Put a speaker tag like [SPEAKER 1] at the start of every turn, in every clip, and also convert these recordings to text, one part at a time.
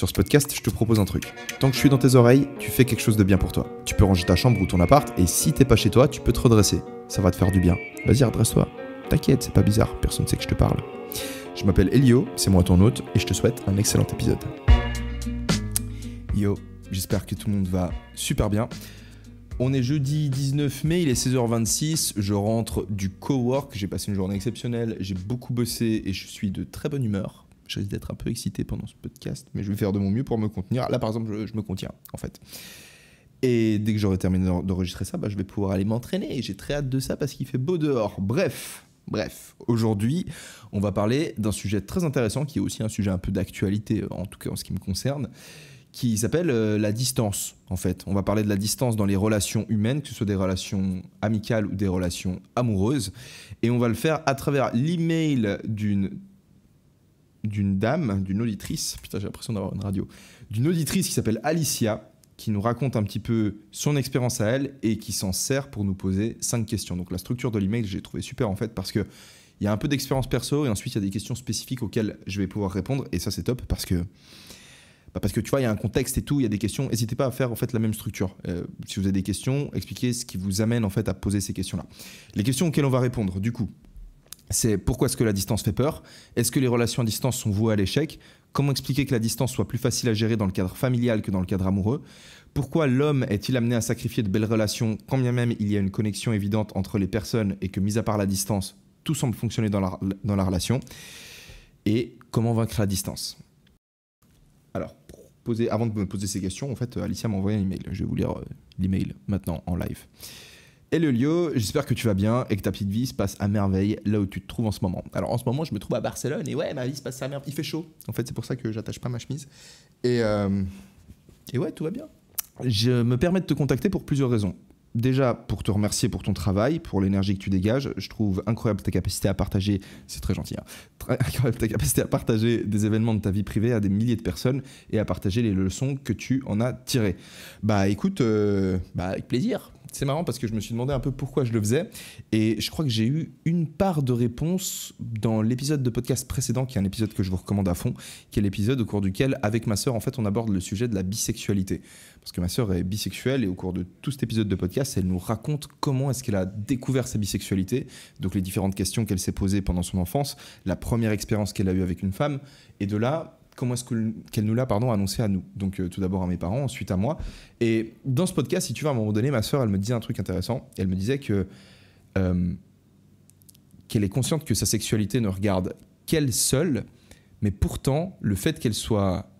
[SPEAKER 1] Sur ce podcast, je te propose un truc. Tant que je suis dans tes oreilles, tu fais quelque chose de bien pour toi. Tu peux ranger ta chambre ou ton appart, et si t'es pas chez toi, tu peux te redresser. Ça va te faire du bien. Vas-y, redresse-toi. T'inquiète, c'est pas bizarre, personne ne sait que je te parle. Je m'appelle Elio, c'est moi ton hôte, et je te souhaite un excellent épisode. Yo, j'espère que tout le monde va super bien. On est jeudi 19 mai, il est 16h26, je rentre du cowork, j'ai passé une journée exceptionnelle, j'ai beaucoup bossé et je suis de très bonne humeur. Je risque d'être un peu excité pendant ce podcast, mais je vais faire de mon mieux pour me contenir. Là, par exemple, je, me contiens, en fait. Et dès que j'aurai terminé d'enregistrer ça, bah, je vais pouvoir aller m'entraîner. Et j'ai très hâte de ça parce qu'il fait beau dehors. Bref, bref, aujourd'hui, on va parler d'un sujet très intéressant qui est aussi un sujet un peu d'actualité, en tout cas en ce qui me concerne, qui s'appelle euh, la distance, en fait. On va parler de la distance dans les relations humaines, que ce soit des relations amicales ou des relations amoureuses. Et on va le faire à travers l'email d'une d'une dame, d'une auditrice, putain j'ai l'impression d'avoir une radio, d'une auditrice qui s'appelle Alicia, qui nous raconte un petit peu son expérience à elle et qui s'en sert pour nous poser cinq questions. Donc la structure de l'email, j'ai trouvé super en fait parce que il y a un peu d'expérience perso et ensuite il y a des questions spécifiques auxquelles je vais pouvoir répondre et ça c'est top parce que bah, parce que tu vois il y a un contexte et tout, il y a des questions. N'hésitez pas à faire en fait la même structure. Euh, si vous avez des questions, expliquez ce qui vous amène en fait à poser ces questions-là. Les questions auxquelles on va répondre du coup c'est pourquoi est-ce que la distance fait peur Est-ce que les relations à distance sont vouées à l'échec Comment expliquer que la distance soit plus facile à gérer dans le cadre familial que dans le cadre amoureux Pourquoi l'homme est-il amené à sacrifier de belles relations quand bien même il y a une connexion évidente entre les personnes et que, mis à part la distance, tout semble fonctionner dans la, dans la relation Et comment vaincre la distance Alors, poser, avant de me poser ces questions, en fait, Alicia m'a envoyé un email. Je vais vous lire euh, l'e-mail maintenant en live. Hello Lio, j'espère que tu vas bien et que ta petite vie se passe à merveille là où tu te trouves en ce moment. Alors en ce moment, je me trouve à Barcelone et ouais, ma vie se passe à merveille. Il fait chaud. En fait, c'est pour ça que j'attache pas ma chemise. Et, euh, et ouais, tout va bien. Je me permets de te contacter pour plusieurs raisons. Déjà, pour te remercier pour ton travail, pour l'énergie que tu dégages, je trouve incroyable ta capacité à partager, c'est très gentil, hein. incroyable ta capacité à partager des événements de ta vie privée à des milliers de personnes et à partager les leçons que tu en as tirées. Bah écoute, euh, bah avec plaisir c'est marrant parce que je me suis demandé un peu pourquoi je le faisais. Et je crois que j'ai eu une part de réponse dans l'épisode de podcast précédent, qui est un épisode que je vous recommande à fond, qui est l'épisode au cours duquel, avec ma sœur, en fait, on aborde le sujet de la bisexualité. Parce que ma sœur est bisexuelle et au cours de tout cet épisode de podcast, elle nous raconte comment est-ce qu'elle a découvert sa bisexualité, donc les différentes questions qu'elle s'est posées pendant son enfance, la première expérience qu'elle a eue avec une femme. Et de là, comment est-ce qu'elle nous l'a pardon, annoncé à nous. Donc euh, tout d'abord à mes parents, ensuite à moi. Et dans ce podcast, si tu veux, à un moment donné, ma sœur, elle me disait un truc intéressant. Elle me disait que euh, qu'elle est consciente que sa sexualité ne regarde qu'elle seule, mais pourtant, le fait qu'elle soit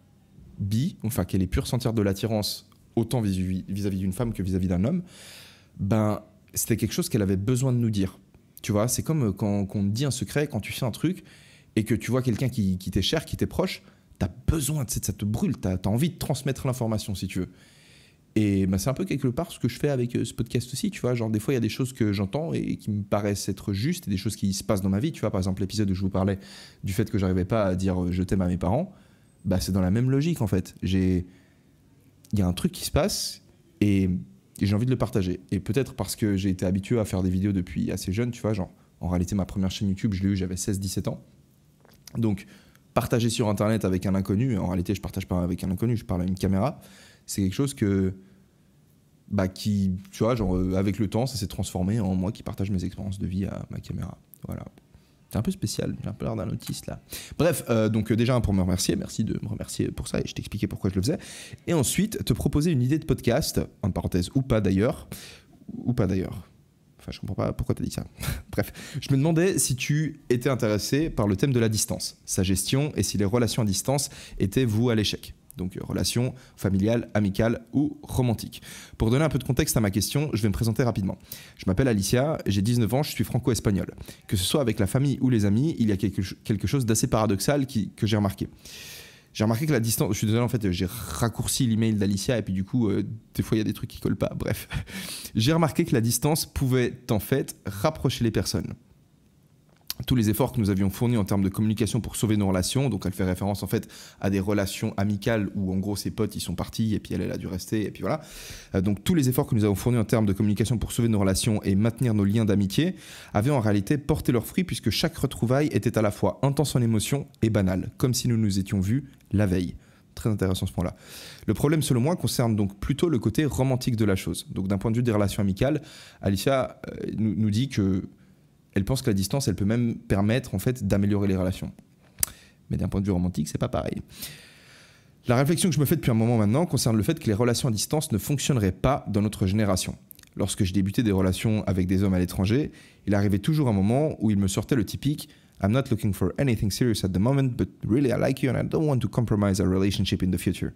[SPEAKER 1] bi, enfin qu'elle ait pu ressentir de l'attirance autant vis-à-vis d'une femme que vis-à-vis d'un homme, ben c'était quelque chose qu'elle avait besoin de nous dire. Tu vois, c'est comme euh, quand, on te dit un secret, quand tu fais un truc et que tu vois quelqu'un qui t'est cher, qui t'est proche, tu as besoin, ça te brûle, tu as, envie de transmettre l'information si tu veux. Et bah, c'est un peu quelque part ce que je fais avec euh, ce podcast aussi, tu vois. Genre, des fois, il y a des choses que j'entends et qui me paraissent être justes et des choses qui se passent dans ma vie, tu vois. Par exemple, l'épisode où je vous parlais du fait que j'arrivais pas à dire euh, je t'aime à mes parents, bah, c'est dans la même logique en fait. J'ai. Il y a un truc qui se passe et, j'ai envie de le partager. Et peut-être parce que j'ai été habitué à faire des vidéos depuis assez jeune, tu vois. Genre, en réalité, ma première chaîne YouTube, je l'ai eu, j'avais 16-17 ans. Donc, partager sur Internet avec un inconnu, en réalité je partage pas avec un inconnu, je parle à une caméra, c'est quelque chose que, bah, qui, tu vois, genre, euh, avec le temps, ça s'est transformé en moi qui partage mes expériences de vie à ma caméra. Voilà. C'est un peu spécial, j'ai un peu l'air d'un autiste là. Bref, euh, donc euh, déjà pour me remercier, merci de me remercier pour ça et je t'expliquais pourquoi je le faisais. Et ensuite, te proposer une idée de podcast, en parenthèse ou pas d'ailleurs, ou pas d'ailleurs, Enfin, je comprends pas pourquoi tu as dit ça. Bref, je me demandais si tu étais intéressé par le thème de la distance, sa gestion et si les relations à distance étaient vous à l'échec. Donc, euh, relations familiales, amicales ou romantiques. Pour donner un peu de contexte à ma question, je vais me présenter rapidement. Je m'appelle Alicia, j'ai 19 ans, je suis franco-espagnol. Que ce soit avec la famille ou les amis, il y a quelque, chose d'assez paradoxal que j'ai remarqué. J'ai remarqué que la distance, je suis désolé en fait, j'ai raccourci l'email d'Alicia et puis du coup, euh, des fois il y a des trucs qui collent pas. Bref, j'ai remarqué que la distance pouvait en fait rapprocher les personnes tous les efforts que nous avions fournis en termes de communication pour sauver nos relations. Donc elle fait référence en fait à des relations amicales où en gros ses potes ils sont partis et puis elle, elle a dû rester et puis voilà. Euh, donc tous les efforts que nous avons fournis en termes de communication pour sauver nos relations et maintenir nos liens d'amitié avaient en réalité porté leurs fruits puisque chaque retrouvaille était à la fois intense en émotion et banale, comme si nous nous étions vus la veille. Très intéressant ce point-là. Le problème, selon moi, concerne donc plutôt le côté romantique de la chose. Donc, d'un point de vue des relations amicales, Alicia euh, nous, nous, dit que elle pense que la distance, elle peut même permettre en fait d'améliorer les relations. Mais d'un point de vue romantique, c'est pas pareil. La réflexion que je me fais depuis un moment maintenant concerne le fait que les relations à distance ne fonctionneraient pas dans notre génération. Lorsque je débutais des relations avec des hommes à l'étranger, il arrivait toujours un moment où il me sortait le typique I'm not looking for anything serious at the moment, but really I like you and I don't want to compromise our relationship in the future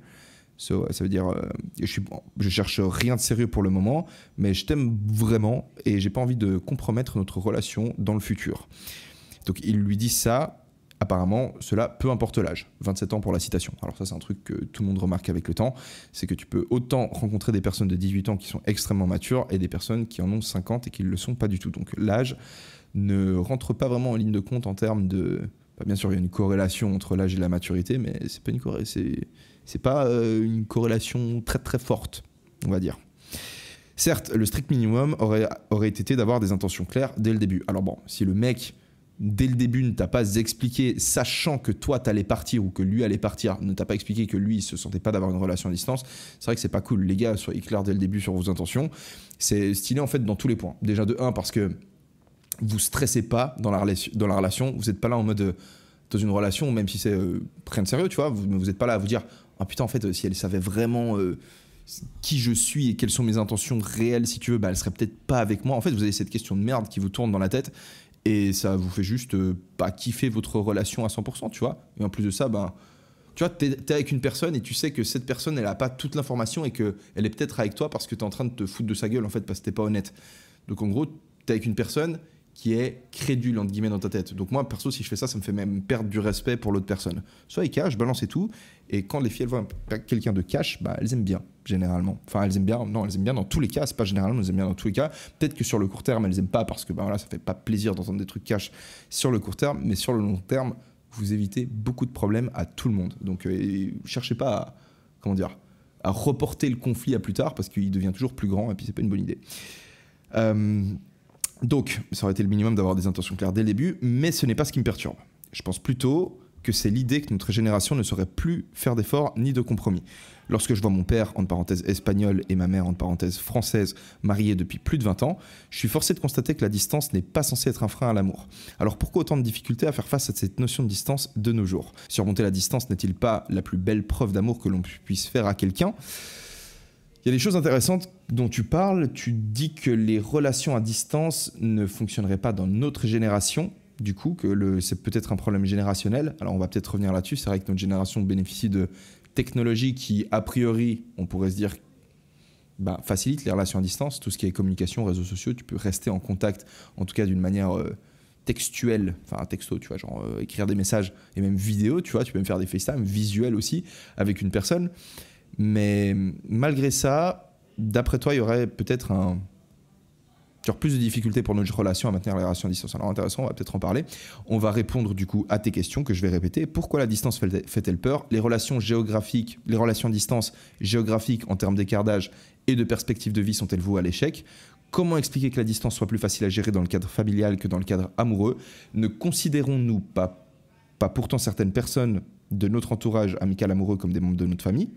[SPEAKER 1] ça veut dire, euh, je, suis, je cherche rien de sérieux pour le moment, mais je t'aime vraiment et j'ai pas envie de compromettre notre relation dans le futur. Donc il lui dit ça. Apparemment, cela peu importe l'âge. 27 ans pour la citation. Alors ça, c'est un truc que tout le monde remarque avec le temps, c'est que tu peux autant rencontrer des personnes de 18 ans qui sont extrêmement matures et des personnes qui en ont 50 et qui ne le sont pas du tout. Donc l'âge ne rentre pas vraiment en ligne de compte en termes de, bien sûr, il y a une corrélation entre l'âge et la maturité, mais c'est pas une c'est pas euh, une corrélation très très forte, on va dire. Certes, le strict minimum aurait, aurait été d'avoir des intentions claires dès le début. Alors bon, si le mec dès le début ne t'a pas expliqué, sachant que toi t'allais partir ou que lui allait partir, ne t'a pas expliqué que lui il se sentait pas d'avoir une relation à distance, c'est vrai que c'est pas cool. Les gars, soyez clairs dès le début sur vos intentions. C'est stylé en fait dans tous les points. Déjà de 1 parce que vous stressez pas dans la, dans la relation, vous n'êtes pas là en mode euh, dans une relation, même si c'est euh, sérieux, tu vois, vous n'êtes pas là à vous dire ah putain en fait euh, si elle savait vraiment euh, qui je suis et quelles sont mes intentions réelles si tu veux, bah elle serait peut-être pas avec moi. En fait vous avez cette question de merde qui vous tourne dans la tête et ça vous fait juste pas kiffer votre relation à 100%, tu vois. Et en plus de ça, ben tu vois, tu es avec une personne et tu sais que cette personne, elle a pas toute l'information et qu'elle est peut-être avec toi parce que tu es en train de te foutre de sa gueule en fait parce que t'es pas honnête. Donc en gros, tu es avec une personne qui est crédule guillemets dans ta tête. Donc moi perso si je fais ça ça me fait même perdre du respect pour l'autre personne. Soit ils cachent, balance et tout et quand les filles elles voient quelqu'un de cash, bah elles aiment bien généralement. Enfin elles aiment bien, non elles aiment bien dans tous les cas, c'est pas généralement, elles aiment bien dans tous les cas. Peut-être que sur le court terme elles aiment pas parce que bah voilà, ça fait pas plaisir d'entendre des trucs cash sur le court terme, mais sur le long terme vous évitez beaucoup de problèmes à tout le monde. Donc euh, cherchez pas à, comment dire à reporter le conflit à plus tard parce qu'il devient toujours plus grand et puis c'est pas une bonne idée. Euh, donc, ça aurait été le minimum d'avoir des intentions claires dès le début, mais ce n'est pas ce qui me perturbe. Je pense plutôt que c'est l'idée que notre génération ne saurait plus faire d'efforts ni de compromis. Lorsque je vois mon père, en parenthèse espagnol, et ma mère, en parenthèse française, mariés depuis plus de 20 ans, je suis forcé de constater que la distance n'est pas censée être un frein à l'amour. Alors pourquoi autant de difficultés à faire face à cette notion de distance de nos jours Surmonter la distance n'est-il pas la plus belle preuve d'amour que l'on puisse faire à quelqu'un il y a des choses intéressantes dont tu parles. Tu dis que les relations à distance ne fonctionneraient pas dans notre génération, du coup, que c'est peut-être un problème générationnel. Alors on va peut-être revenir là-dessus. C'est vrai que notre génération bénéficie de technologies qui, a priori, on pourrait se dire, bah, facilitent les relations à distance. Tout ce qui est communication, réseaux sociaux, tu peux rester en contact, en tout cas d'une manière... Euh, textuelle, enfin texto, tu vois, genre euh, écrire des messages et même vidéo, tu vois, tu peux même faire des FaceTime visuels aussi avec une personne. Mais malgré ça, d'après toi, il y aurait peut-être un, plus de difficultés pour notre relation à maintenir la relation à distance. Alors intéressant, on va peut-être en parler. On va répondre du coup à tes questions que je vais répéter. Pourquoi la distance fait-elle peur Les relations géographiques, les relations à distance géographiques en termes d'écart d'âge et de perspective de vie sont-elles vouées à l'échec Comment expliquer que la distance soit plus facile à gérer dans le cadre familial que dans le cadre amoureux Ne considérons-nous pas, pas pourtant certaines personnes de notre entourage amical amoureux comme des membres de notre famille.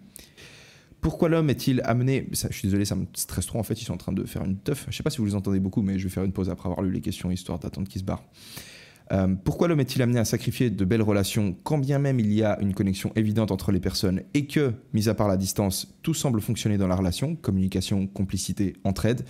[SPEAKER 1] Pourquoi l'homme est-il amené ça, Je suis désolé, ça me stresse trop. En fait, ils sont en train de faire une teuf. Je ne sais pas si vous les entendez beaucoup, mais je vais faire une pause après avoir lu les questions, histoire d'attendre qu'ils se barrent. Euh, pourquoi l'homme est-il amené à sacrifier de belles relations quand bien même il y a une connexion évidente entre les personnes et que, mis à part la distance, tout semble fonctionner dans la relation Communication, complicité, entraide.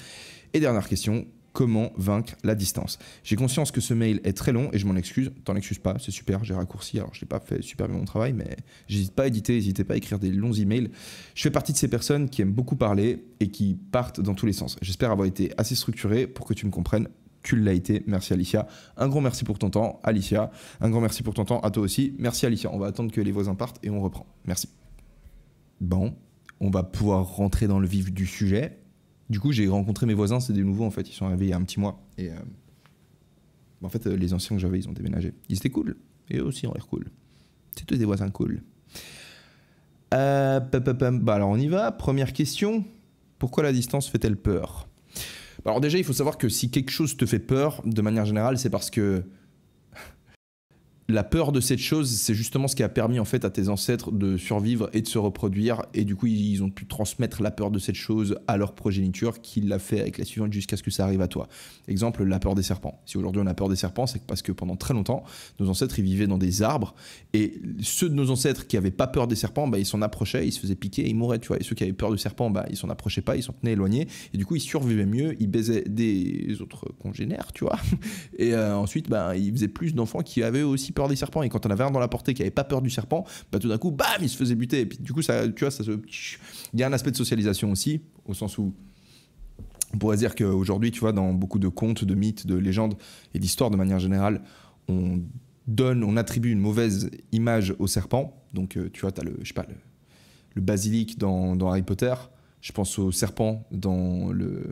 [SPEAKER 1] Et dernière question, Comment vaincre la distance J'ai conscience que ce mail est très long et je m'en excuse. T'en excuses pas, c'est super, j'ai raccourci. Alors, je n'ai pas fait super bien mon travail, mais j'hésite pas à éditer, n'hésitez pas à écrire des longs emails. Je fais partie de ces personnes qui aiment beaucoup parler et qui partent dans tous les sens. J'espère avoir été assez structuré pour que tu me comprennes tu l'as été. Merci Alicia. Un grand merci pour ton temps, Alicia. Un grand merci pour ton temps à toi aussi. Merci Alicia. On va attendre que les voisins partent et on reprend. Merci. Bon, on va pouvoir rentrer dans le vif du sujet. Du coup, j'ai rencontré mes voisins, c'est des nouveaux en fait, ils sont arrivés il y a un petit mois. Et euh, bah, en fait, les anciens que j'avais, ils ont déménagé. Ils étaient cool. Et eux aussi ont l'air cool. C'est tous des voisins cool. Euh, bah, alors on y va. Première question. Pourquoi la distance fait-elle peur bah, Alors déjà, il faut savoir que si quelque chose te fait peur, de manière générale, c'est parce que la peur de cette chose, c'est justement ce qui a permis en fait à tes ancêtres de survivre et de se reproduire. Et du coup, ils ont pu transmettre la peur de cette chose à leur progéniture, qui l'a fait avec la suivante jusqu'à ce que ça arrive à toi. Exemple, la peur des serpents. Si aujourd'hui on a peur des serpents, c'est parce que pendant très longtemps, nos ancêtres ils vivaient dans des arbres. Et ceux de nos ancêtres qui n'avaient pas peur des serpents, bah, ils s'en approchaient, ils se faisaient piquer et ils mouraient. Tu Et ceux qui avaient peur de serpents, bah, ils s'en approchaient pas, ils s'en tenaient éloignés. Et du coup, ils survivaient mieux, ils baisaient des autres congénères, tu vois. Et euh, ensuite, bah, ils faisaient plus d'enfants qui avaient aussi peur des serpents et quand on avait un dans la portée qui avait pas peur du serpent, bah tout d'un coup, bam, il se faisait buter. Et puis du coup, ça, tu vois, ça se... il y a un aspect de socialisation aussi, au sens où on pourrait dire qu'aujourd'hui, tu vois, dans beaucoup de contes, de mythes, de légendes et d'histoires de manière générale, on donne, on attribue une mauvaise image au serpent. Donc, euh, tu vois, tu as le, je sais pas, le, basilic dans, Harry Potter. Je pense au serpent dans le,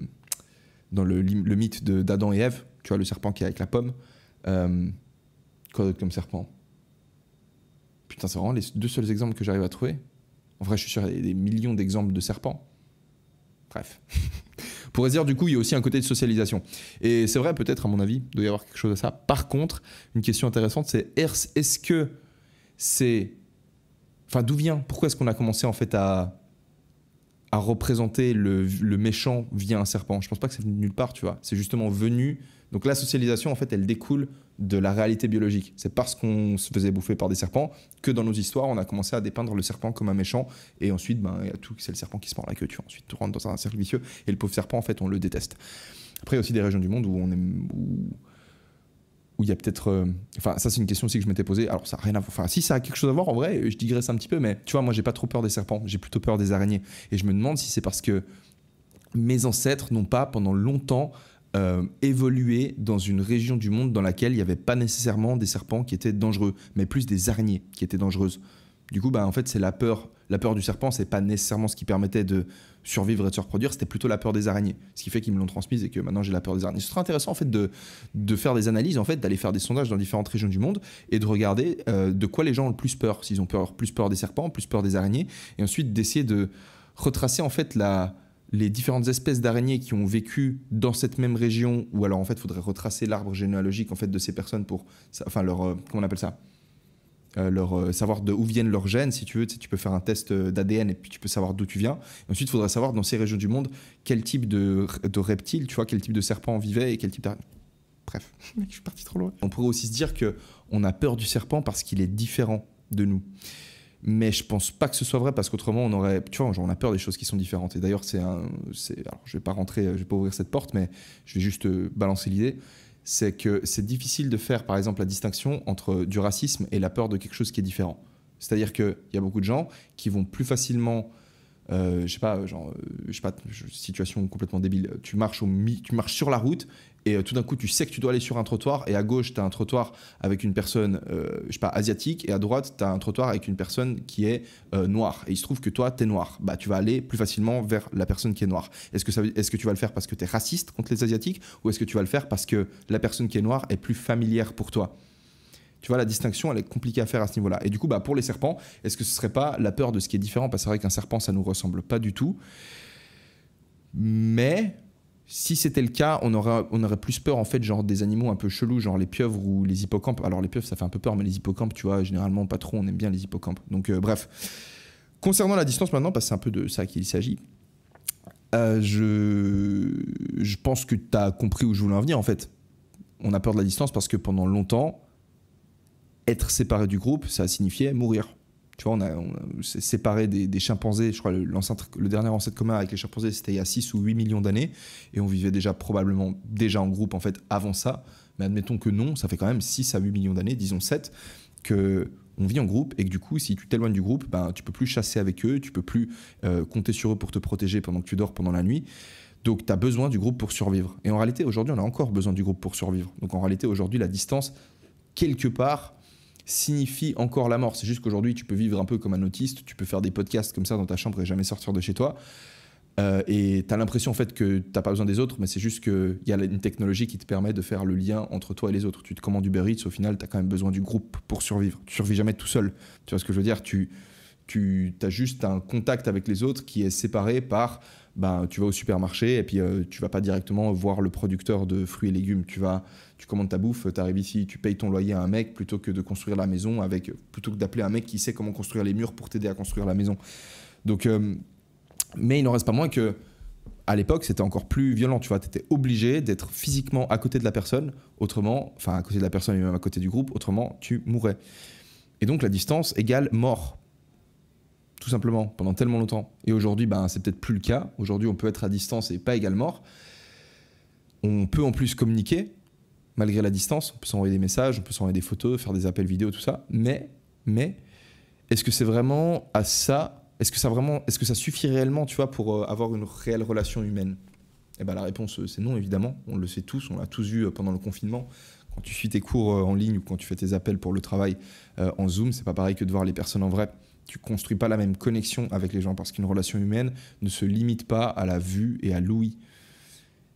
[SPEAKER 1] dans le, mythe d'Adam et Ève. Tu vois, le serpent qui est avec la pomme. Euh, comme serpent. Putain, c'est vraiment les deux seuls exemples que j'arrive à trouver. En vrai, je suis sûr il y a des millions d'exemples de serpents. Bref. Pour dire, du coup, il y a aussi un côté de socialisation. Et c'est vrai, peut-être, à mon avis, il doit y avoir quelque chose à ça. Par contre, une question intéressante, c'est est-ce que c'est. Enfin, d'où vient Pourquoi est-ce qu'on a commencé, en fait, à, à représenter le, le méchant via un serpent Je pense pas que c'est venu de nulle part, tu vois. C'est justement venu donc la socialisation, en fait, elle découle de la réalité biologique. C'est parce qu'on se faisait bouffer par des serpents que dans nos histoires, on a commencé à dépeindre le serpent comme un méchant. Et ensuite, ben, c'est le serpent qui se prend la queue. Tu Ensuite, tu rentres dans un cercle vicieux. Et le pauvre serpent, en fait, on le déteste. Après, il y a aussi des régions du monde où on aime, Où il y a peut-être. Euh, enfin, ça, c'est une question aussi que je m'étais posée. Alors, ça n'a rien à voir. Enfin, si ça a quelque chose à voir, en vrai, je digresse un petit peu, mais tu vois, moi, j'ai pas trop peur des serpents, j'ai plutôt peur des araignées. Et je me demande si c'est parce que mes ancêtres n'ont pas, pendant longtemps, euh, évoluer dans une région du monde dans laquelle il n'y avait pas nécessairement des serpents qui étaient dangereux, mais plus des araignées qui étaient dangereuses. Du coup, bah, en fait, c'est la peur. La peur du serpent, ce n'est pas nécessairement ce qui permettait de survivre et de se reproduire, c'était plutôt la peur des araignées. Ce qui fait qu'ils me l'ont transmise et que maintenant j'ai la peur des araignées. Ce serait intéressant en fait de, de faire des analyses, en fait, d'aller faire des sondages dans différentes régions du monde et de regarder euh, de quoi les gens ont le plus peur. S'ils ont peur, plus peur des serpents, plus peur des araignées, et ensuite d'essayer de retracer en fait la, les différentes espèces d'araignées qui ont vécu dans cette même région, ou alors en fait, il faudrait retracer l'arbre généalogique en fait de ces personnes pour, enfin leur, euh, comment on appelle ça, euh, leur euh, savoir de où viennent leurs gènes, si tu veux, tu, peux faire un test d'ADN et puis tu peux savoir d'où tu viens. ensuite, il faudrait savoir dans ces régions du monde quel type de, reptile, tu vois, quel type de serpent vivait et quel type d'araignée. Bref, je suis parti trop loin. On pourrait aussi se dire que on a peur du serpent parce qu'il est différent de nous. Mais je pense pas que ce soit vrai parce qu'autrement on aurait, tu vois, on a peur des choses qui sont différentes. Et d'ailleurs c'est un, c'est, alors je vais pas rentrer, je vais pas ouvrir cette porte, mais je vais juste euh, balancer l'idée, c'est que c'est difficile de faire par exemple la distinction entre du racisme et la peur de quelque chose qui est différent. C'est-à-dire qu'il y a beaucoup de gens qui vont plus facilement euh, je sais pas, genre, euh, je sais pas, situation complètement débile. Tu marches tu marches sur la route et euh, tout d'un coup tu sais que tu dois aller sur un trottoir et à gauche tu as un trottoir avec une personne je pas asiatique et à droite tu as un trottoir avec une personne qui est noire et il se trouve que toi tu es noir bah tu vas aller plus facilement vers la personne qui est noire est-ce que est-ce que tu vas le faire parce que tu es raciste contre les asiatiques ou est-ce que tu vas le faire parce que la personne qui est noire est plus familière pour toi tu vois, la distinction, elle est compliquée à faire à ce niveau-là. Et du coup, bah, pour les serpents, est-ce que ce ne serait pas la peur de ce qui est différent Parce que c'est vrai qu'un serpent, ça nous ressemble pas du tout. Mais si c'était le cas, on aurait, on aurait plus peur en fait genre des animaux un peu chelous, genre les pieuvres ou les hippocampes. Alors les pieuvres ça fait un peu peur, mais les hippocampes, tu vois, généralement pas trop, on aime bien les hippocampes. Donc euh, bref. Concernant la distance maintenant, parce bah, que c'est un peu de ça qu'il s'agit, euh, je, je pense que tu as compris où je voulais en venir en fait. On a peur de la distance parce que pendant longtemps, être séparé du groupe, ça signifiait mourir. Tu vois, on a, séparé des, chimpanzés. Je crois que le dernier ancêtre commun avec les chimpanzés, c'était il y a 6 ou 8 millions d'années. Et on vivait déjà probablement déjà en groupe en fait avant ça. Mais admettons que non, ça fait quand même 6 à 8 millions d'années, disons 7, que on vit en groupe et que du coup, si tu t'éloignes du groupe, ben, tu peux plus chasser avec eux, tu peux plus euh, compter sur eux pour te protéger pendant que tu dors pendant la nuit. Donc, tu as besoin du groupe pour survivre. Et en réalité, aujourd'hui, on a encore besoin du groupe pour survivre. Donc, en réalité, aujourd'hui, la distance, quelque part, signifie encore la mort. C'est juste qu'aujourd'hui, tu peux vivre un peu comme un autiste, tu peux faire des podcasts comme ça dans ta chambre et jamais sortir de chez toi. Euh, et tu as l'impression en fait que tu pas besoin des autres, mais c'est juste qu'il y a une technologie qui te permet de faire le lien entre toi et les autres. Tu te commandes du Eats, au final, tu as quand même besoin du groupe pour survivre. Tu survives jamais tout seul. Tu vois ce que je veux dire tu, tu as juste un contact avec les autres qui est séparé par ben, tu vas au supermarché et puis euh, tu vas pas directement voir le producteur de fruits et légumes. Tu vas, tu commandes ta bouffe, tu arrives ici, tu payes ton loyer à un mec plutôt que de construire la maison avec, plutôt que d'appeler un mec qui sait comment construire les murs pour t'aider à construire la maison. Donc, euh, mais il n'en reste pas moins que à l'époque, c'était encore plus violent. Tu vois, étais obligé d'être physiquement à côté de la personne, autrement, enfin à côté de la personne et même à côté du groupe, autrement tu mourrais Et donc la distance égale mort tout simplement, pendant tellement longtemps. Et aujourd'hui, ben, c'est peut-être plus le cas. Aujourd'hui, on peut être à distance et pas également. On peut en plus communiquer, malgré la distance. On peut s'envoyer des messages, on peut s'envoyer des photos, faire des appels vidéo, tout ça. Mais, mais, est-ce que c'est vraiment à ça Est-ce que ça vraiment, est-ce que ça suffit réellement, tu vois, pour euh, avoir une réelle relation humaine et eh ben, la réponse, euh, c'est non, évidemment. On le sait tous, on l'a tous vu euh, pendant le confinement quand tu suis tes cours en ligne ou quand tu fais tes appels pour le travail en Zoom, c'est pas pareil que de voir les personnes en vrai tu construis pas la même connexion avec les gens parce qu'une relation humaine ne se limite pas à la vue et à l'ouïe.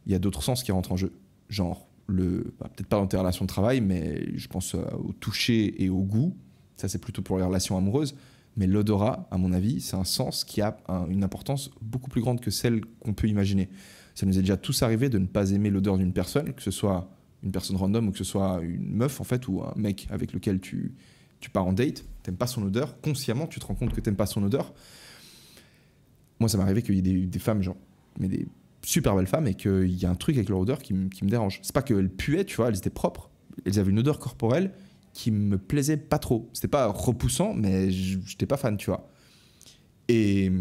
[SPEAKER 1] Il y a d'autres sens qui rentrent en jeu, genre le bah, peut-être pas dans tes relations de travail, mais je pense euh, au toucher et au goût. Ça c'est plutôt pour les relations amoureuses, mais l'odorat, à mon avis, c'est un sens qui a une importance beaucoup plus grande que celle qu'on peut imaginer. Ça nous est déjà tous arrivé de ne pas aimer l'odeur d'une personne, que ce soit une personne random ou que ce soit une meuf en fait ou un mec avec lequel tu tu pars en date t'aimes pas son odeur, consciemment, tu te rends compte que t'aimes pas son odeur. Moi, ça m'est arrivé qu'il y ait des, des, femmes, genre, mais des super belles femmes, et qu'il y a un truc avec leur odeur qui, qui me dérange. C'est pas qu'elles puaient, tu vois, elles étaient propres, elles avaient une odeur corporelle qui me plaisait pas trop. C'était pas repoussant, mais j'étais pas fan, tu vois. Et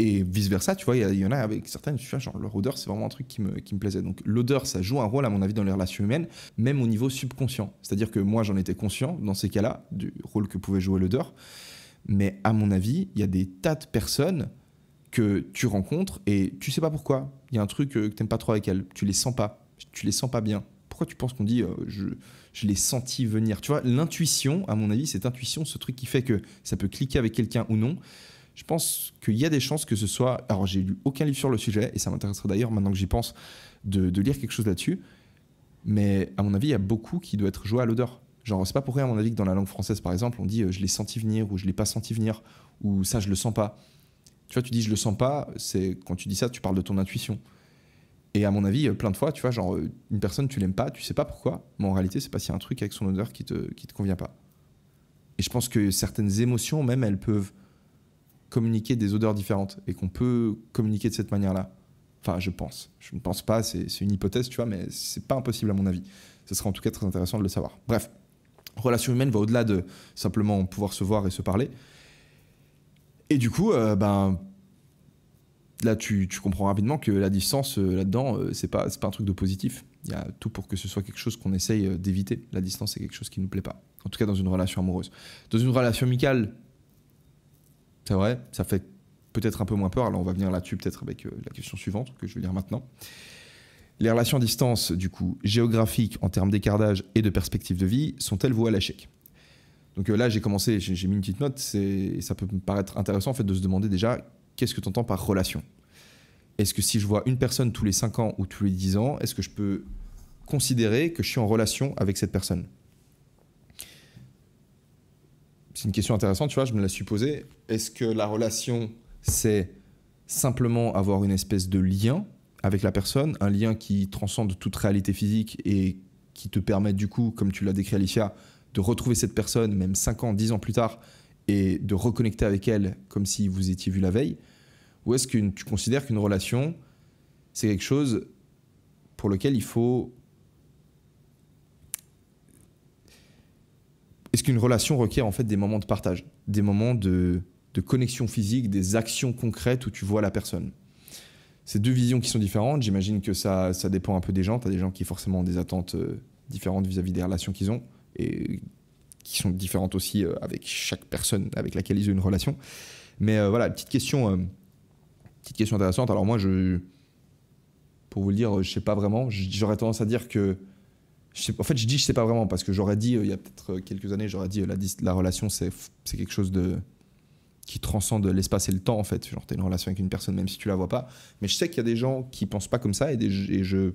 [SPEAKER 1] et vice-versa, tu vois, il y, en a avec certaines, genre leur odeur, c'est vraiment un truc qui me, plaisait. Donc l'odeur, ça joue un rôle, à mon avis, dans les relations humaines, même au niveau subconscient. C'est-à-dire que moi, j'en étais conscient, dans ces cas-là, du rôle que pouvait jouer l'odeur. Mais à mon avis, il y a des tas de personnes que tu rencontres et tu sais pas pourquoi. Il y a un truc euh, que t'aimes pas trop avec elles, tu les sens pas, tu les sens pas bien. Pourquoi tu penses qu'on dit euh, je, je l'ai senti venir Tu vois, l'intuition, à mon avis, cette intuition, ce truc qui fait que ça peut cliquer avec quelqu'un ou non, je pense qu'il y a des chances que ce soit. Alors, j'ai lu aucun livre sur le sujet, et ça m'intéresserait d'ailleurs, maintenant que j'y pense, de, lire quelque chose là-dessus. Mais à mon avis, il y a beaucoup qui doit être joué à l'odeur. Genre, c'est pas pour rien, à mon avis, que dans la langue française, par exemple, on dit euh, je l'ai senti venir, ou je l'ai pas senti venir, ou ça, je le sens pas. Tu vois, tu dis je le sens pas, c'est quand tu dis ça, tu parles de ton intuition. Et à mon avis, euh, plein de fois, tu vois, genre, euh, une personne, tu l'aimes pas, tu sais pas pourquoi, mais en réalité, c'est parce qu'il y a un truc avec son odeur qui te, qui te convient pas. Et je pense que certaines émotions, même, elles peuvent communiquer des odeurs différentes et qu'on peut communiquer de cette manière-là. Enfin, je pense. Je ne pense pas, c'est une hypothèse, tu vois, mais c'est pas impossible à mon avis. Ce serait en tout cas très intéressant de le savoir. Bref, relation humaine va au-delà de simplement pouvoir se voir et se parler. Et du coup, euh, ben, là, tu, comprends rapidement que la distance euh, là-dedans, euh, c'est pas, pas un truc de positif. Il y a tout pour que ce soit quelque chose qu'on essaye d'éviter. La distance, c'est quelque chose qui nous plaît pas. En tout cas, dans une relation amoureuse. Dans une relation amicale, c'est vrai, ça fait peut-être un peu moins peur. Alors on va venir là-dessus peut-être avec euh, la question suivante que je vais lire maintenant. Les relations à distance, du coup, géographiques en termes d'écartage et de perspective de vie, sont-elles vouées à l'échec Donc euh, là, j'ai commencé, j'ai mis une petite note, ça peut me paraître intéressant en fait de se demander déjà qu'est-ce que tu entends par relation Est-ce que si je vois une personne tous les 5 ans ou tous les 10 ans, est-ce que je peux considérer que je suis en relation avec cette personne c'est une question intéressante, tu vois, je me la suis posée. Est-ce que la relation, c'est simplement avoir une espèce de lien avec la personne, un lien qui transcende toute réalité physique et qui te permet du coup, comme tu l'as décrit Alicia, de retrouver cette personne même 5 ans, 10 ans plus tard et de reconnecter avec elle comme si vous étiez vu la veille Ou est-ce que tu considères qu'une relation, c'est quelque chose pour lequel il faut Est-ce qu'une relation requiert en fait des moments de partage, des moments de, connexion physique, des actions concrètes où tu vois la personne C'est deux visions qui sont différentes. J'imagine que ça, ça dépend un peu des gens. Tu as des gens qui forcément ont des attentes euh, différentes vis-à-vis des relations qu'ils ont et qui sont différentes aussi euh, avec chaque personne avec laquelle ils ont une relation. Mais euh, voilà, petite question, petite question intéressante. Alors moi, je, pour vous le dire, je sais pas vraiment. J'aurais tendance à dire que en fait, je dis je sais pas vraiment parce que j'aurais dit euh, il y a peut-être euh, quelques années, j'aurais dit euh, la, la relation c'est quelque chose de qui transcende l'espace et le temps en fait. Genre es une relation avec une personne même si tu la vois pas. Mais je sais qu'il y a des gens qui pensent pas comme ça et, je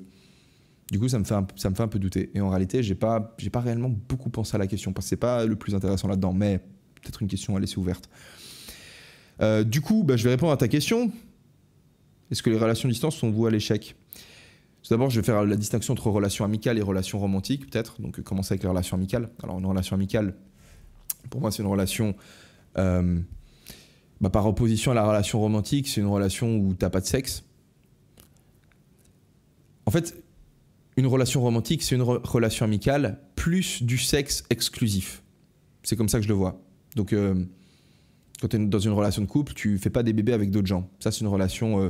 [SPEAKER 1] du coup ça me fait un, ça me fait un peu douter. Et en réalité j'ai pas j'ai pas réellement beaucoup pensé à la question parce que c'est pas le plus intéressant là-dedans. Mais peut-être une question à laisser ouverte. du coup, bah, je vais répondre à ta question. Est-ce que les relations de distance sont vouées à l'échec tout d'abord, je vais faire la distinction entre relations amicales et relations romantiques, peut-être. Donc, commencer avec les relations amicales. Alors, une relation amicale, pour moi, c'est une relation. Euh, bah, par opposition à la relation romantique, c'est une relation où tu n'as pas de sexe. En fait, une relation romantique, c'est une relation amicale plus du sexe exclusif. C'est comme ça que je le vois. Donc, euh, quand tu es dans une relation de couple, tu fais pas des bébés avec d'autres gens. Ça, c'est une relation. Euh,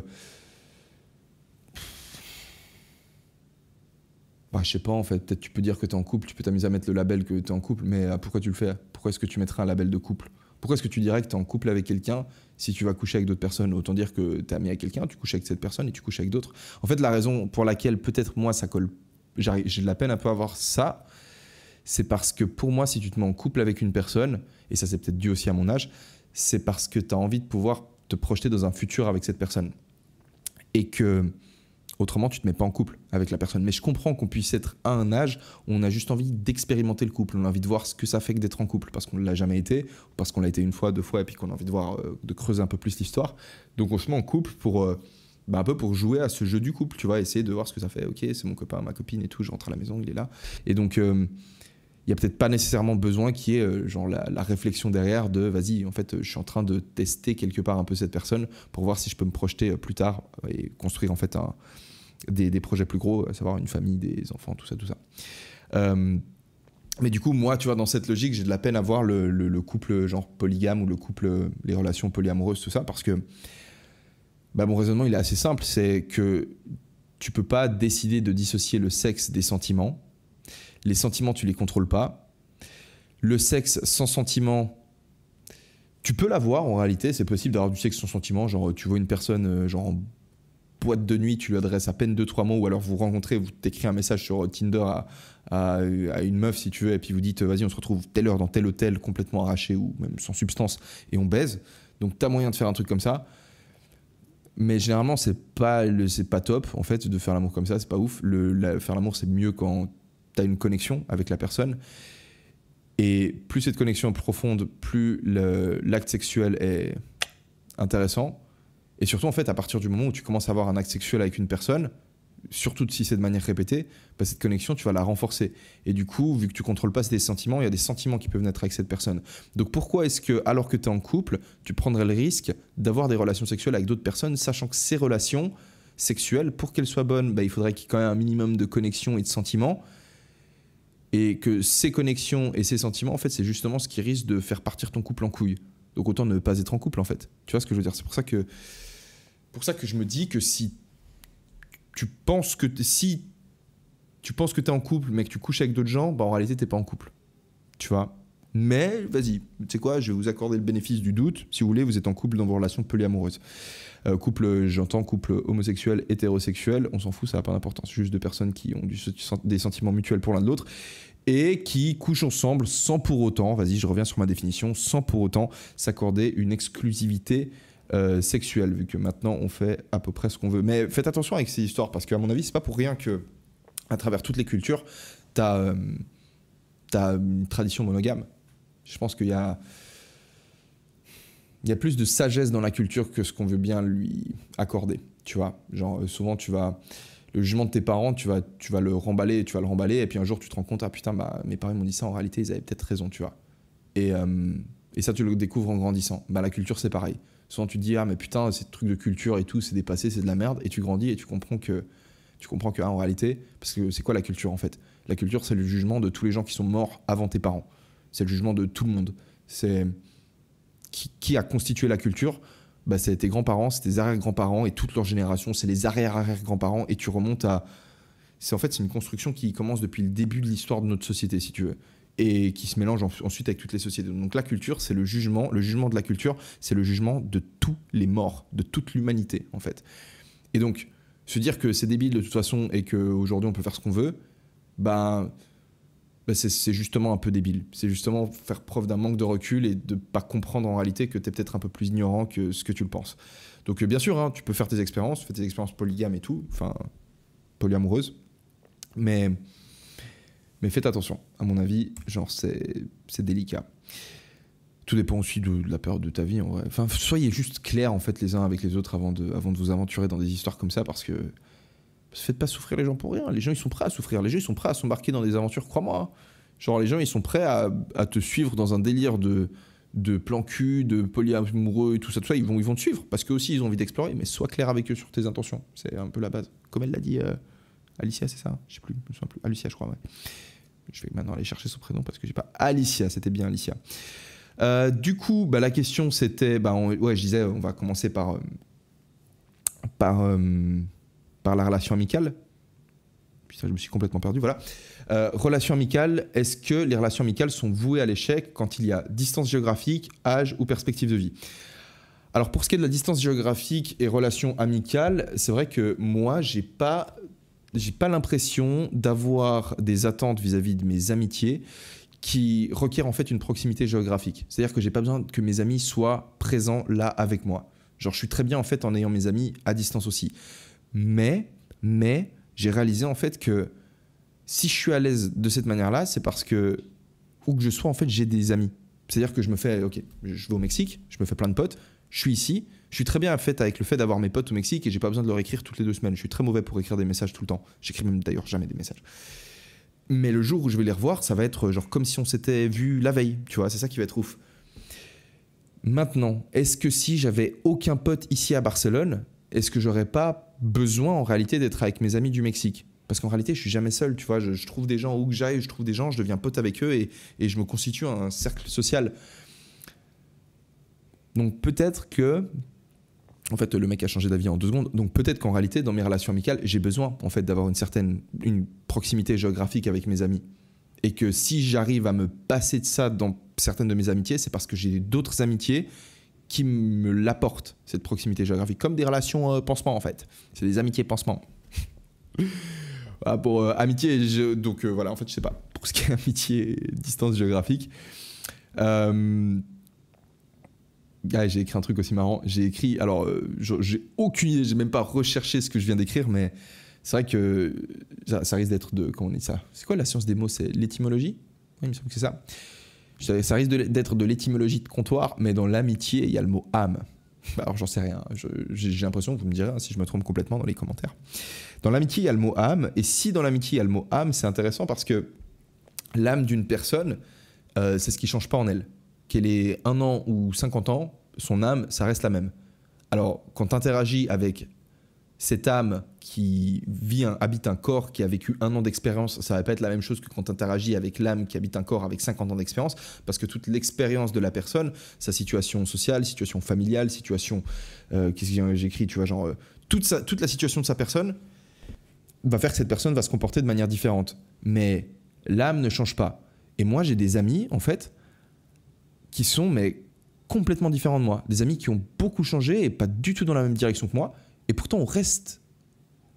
[SPEAKER 1] bah, je sais pas en fait, peut-être tu peux dire que tu es en couple, tu peux t'amuser à mettre le label que tu es en couple, mais euh, pourquoi tu le fais Pourquoi est-ce que tu mettrais un label de couple Pourquoi est-ce que tu dirais que tu es en couple avec quelqu'un si tu vas coucher avec d'autres personnes Autant dire que tu es ami avec quelqu'un, tu couches avec cette personne et tu couches avec d'autres. En fait, la raison pour laquelle peut-être moi ça colle, j'ai de la peine à peu avoir ça, c'est parce que pour moi, si tu te mets en couple avec une personne, et ça c'est peut-être dû aussi à mon âge, c'est parce que tu as envie de pouvoir te projeter dans un futur avec cette personne. Et que Autrement, tu ne te mets pas en couple avec la personne. Mais je comprends qu'on puisse être à un âge où on a juste envie d'expérimenter le couple. On a envie de voir ce que ça fait d'être en couple, parce qu'on ne l'a jamais été, parce qu'on l'a été une fois, deux fois, et puis qu'on a envie de voir, euh, de creuser un peu plus l'histoire. Donc on se met en couple pour, euh, bah, un peu pour jouer à ce jeu du couple, tu vois, essayer de voir ce que ça fait. Ok, c'est mon copain, ma copine et tout, je rentre à la maison, il est là. Et donc, euh, il n'y a peut-être pas nécessairement besoin qu'il y ait euh, genre, la, réflexion derrière de vas-y, en fait, je suis en train de tester quelque part un peu cette personne pour voir si je peux me projeter euh, plus tard euh, et construire en fait un, des, projets plus gros, à savoir une famille, des enfants, tout ça, tout ça. mais du coup, moi, tu vois, dans cette logique, j'ai de la peine à voir le, le, couple genre polygame ou le couple, les relations polyamoureuses, tout ça, parce que bah, mon raisonnement, il est assez simple, c'est que tu peux pas décider de dissocier le sexe des sentiments les sentiments, tu les contrôles pas. Le sexe sans sentiment, tu peux l'avoir en réalité. C'est possible d'avoir du sexe sans sentiment. Genre, tu vois une personne, euh, genre en boîte de nuit, tu lui adresses à peine 2-3 mots, ou alors vous rencontrez, vous t'écris un message sur euh, Tinder à, une meuf si tu veux, et puis vous dites euh, vas-y, on se retrouve telle heure dans tel hôtel complètement arraché ou même sans substance, et on baise. Donc tu as moyen de faire un truc comme ça. Mais généralement, c'est pas, pas top en fait de faire l'amour comme ça, c'est pas ouf. Le, faire l'amour, c'est mieux quand tu as une connexion avec la personne. Et plus cette connexion est profonde, plus l'acte sexuel est intéressant. Et surtout, en fait, à partir du moment où tu commences à avoir un acte sexuel avec une personne, surtout si c'est de manière répétée, bah, cette connexion, tu vas la renforcer. Et du coup, vu que tu contrôles pas ces sentiments, il y a des sentiments qui peuvent naître avec cette personne. Donc pourquoi est-ce que, alors que tu es en couple, tu prendrais le risque d'avoir des relations sexuelles avec d'autres personnes, sachant que ces relations sexuelles, pour qu'elles soient bonnes, bah, il faudrait qu'il y ait quand même un minimum de connexion et de sentiments. Et que ces connexions et ces sentiments, en fait, c'est justement ce qui risque de faire partir ton couple en couille. Donc autant ne pas être en couple, en fait. Tu vois ce que je veux dire C'est pour ça que, pour ça que je me dis que si tu penses que si tu penses que t'es en couple, mais que tu couches avec d'autres gens, bah en réalité t'es pas en couple. Tu vois mais vas-y, tu sais quoi, je vais vous accorder le bénéfice du doute. Si vous voulez, vous êtes en couple dans vos relations polyamoureuses Euh, couple, j'entends couple homosexuel, hétérosexuel, on s'en fout, ça n'a pas d'importance. Juste deux personnes qui ont des sentiments mutuels pour l'un de l'autre et qui couchent ensemble sans pour autant, vas-y, je reviens sur ma définition, sans pour autant s'accorder une exclusivité euh, sexuelle, vu que maintenant on fait à peu près ce qu'on veut. Mais faites attention avec ces histoires, parce qu'à mon avis, c'est pas pour rien que, à travers toutes les cultures, t'as. as euh, t'as une tradition monogame. Je pense qu'il y a, il plus de sagesse dans la culture que ce qu'on veut bien lui accorder. Tu vois, genre euh, souvent tu vas le jugement de tes parents, tu vas, tu vas le remballer, tu vas le remballer, et puis un jour tu te rends compte, ah putain, bah, mes parents m'ont dit ça, en réalité ils avaient peut-être raison, tu vois. Et, euh, et, ça tu le découvres en grandissant. Bah la culture c'est pareil. Souvent tu te dis, ah mais putain, ces trucs de culture et tout, c'est dépassé, c'est de la merde, et tu grandis et tu comprends que, tu comprends que, ah, en réalité, parce que c'est quoi la culture en fait La culture c'est le jugement de tous les gens qui sont morts avant tes parents. C'est le jugement de tout le monde. C'est qui, a constitué la culture bah, C'est tes grands-parents, c'est tes arrière-grands-parents et toute leur génération, c'est les arrière-arrière-grands-parents et tu remontes à. C'est en fait c'est une construction qui commence depuis le début de l'histoire de notre société, si tu veux et qui se mélange ensuite avec toutes les sociétés. Donc la culture, c'est le jugement. Le jugement de la culture, c'est le jugement de tous les morts, de toute l'humanité, en fait. Et donc, se dire que c'est débile de toute façon et qu'aujourd'hui on peut faire ce qu'on veut, ben, bah, c'est justement un peu débile. C'est justement faire preuve d'un manque de recul et de pas comprendre en réalité que tu es peut-être un peu plus ignorant que ce que tu le penses. Donc euh, bien sûr, hein, tu peux faire tes expériences, tu fais tes expériences polygames et tout, enfin polyamoureuses, mais, mais faites attention. À mon avis, genre c'est délicat. Tout dépend aussi de, la période de ta vie. Enfin, soyez juste clairs en fait les uns avec les autres avant de, avant de vous aventurer dans des histoires comme ça parce que Faites pas souffrir les gens pour rien. Les gens, ils sont prêts à souffrir. Les gens, ils sont prêts à s'embarquer dans des aventures, crois-moi. Hein. Genre, les gens, ils sont prêts à, te suivre dans un délire de, de plan cul, de polyamoureux et tout ça, tout Ils vont, ils vont te suivre parce qu'eux aussi, ils ont envie d'explorer. Mais sois clair avec eux sur tes intentions. C'est un peu la base. Comme elle l'a dit, euh, Alicia, c'est ça Je sais plus, Alicia, je crois, ouais. Je vais maintenant aller chercher son prénom parce que j'ai pas. Alicia, c'était bien Alicia. Euh, du coup, bah, la question, c'était. Bah, ouais, je disais, on va commencer par. Euh, par par la relation amicale. Putain, je me suis complètement perdu, voilà. Euh, relation amicale, est-ce que les relations amicales sont vouées à l'échec quand il y a distance géographique, âge ou perspective de vie Alors pour ce qui est de la distance géographique et relation amicale, c'est vrai que moi, j'ai pas j'ai pas l'impression d'avoir des attentes vis-à-vis de mes amitiés qui requièrent en fait une proximité géographique. C'est-à-dire que j'ai pas besoin que mes amis soient présents là avec moi. Genre je suis très bien en fait en ayant mes amis à distance aussi mais, mais j'ai réalisé en fait que si je suis à l'aise de cette manière-là, c'est parce que où que je sois, en fait, j'ai des amis. C'est-à-dire que je me fais, ok, je vais au Mexique, je me fais plein de potes, je suis ici, je suis très bien fait avec le fait d'avoir mes potes au Mexique et j'ai pas besoin de leur écrire toutes les deux semaines. Je suis très mauvais pour écrire des messages tout le temps. J'écris même d'ailleurs jamais des messages. Mais le jour où je vais les revoir, ça va être genre comme si on s'était vu la veille, tu vois, c'est ça qui va être ouf. Maintenant, est-ce que si j'avais aucun pote ici à Barcelone, est-ce que j'aurais pas besoin en réalité d'être avec mes amis du Mexique parce qu'en réalité, je suis jamais seul, tu vois. Je, trouve des gens où que j'aille, je trouve des gens, je deviens pote avec eux et, je me constitue un cercle social. Donc peut-être que, en fait, le mec a changé d'avis en deux secondes. Donc peut-être qu'en réalité, dans mes relations amicales, j'ai besoin en fait d'avoir une certaine une proximité géographique avec mes amis. Et que si j'arrive à me passer de ça dans certaines de mes amitiés, c'est parce que j'ai d'autres amitiés qui me l'apporte, cette proximité géographique, comme des relations euh, pansement en fait. C'est des amitiés pansement. Ah, pour euh, amitié, donc euh, voilà, en fait, je sais pas, pour ce qui est amitié, distance géographique. Euh, ah, j'ai écrit un truc aussi marrant. J'ai écrit, alors, j'ai aucune idée, j'ai même pas recherché ce que je viens d'écrire, mais c'est vrai que ça, ça risque d'être de. Comment on dit ça C'est quoi la science des mots C'est l'étymologie Oui, il me semble que c'est ça. Ça risque d'être de l'étymologie de comptoir, mais dans l'amitié, il y a le mot âme. Bah, alors j'en sais rien, j'ai l'impression, vous me direz hein, si je me trompe complètement dans les commentaires. Dans l'amitié, il y a le mot âme, et si dans l'amitié, il y a le mot âme, c'est intéressant parce que l'âme d'une personne, euh, c'est ce qui change pas en elle. Qu'elle ait un an ou 50 ans, son âme, ça reste la même. Alors quand tu interagis avec cette âme qui vit habite un corps qui a vécu un an d'expérience, ça va pas être la même chose que quand tu interagis avec l'âme qui habite un corps avec 50 ans d'expérience, parce que toute l'expérience de la personne, sa situation sociale, situation familiale, situation... Euh, qu'est-ce que j'écris Tu vois, genre... Euh, toute, toute la situation de sa personne va faire que cette personne va se comporter de manière différente. Mais l'âme ne change pas. Et moi, j'ai des amis, en fait, qui sont mais complètement différents de moi. Des amis qui ont beaucoup changé et pas du tout dans la même direction que moi et pourtant, on reste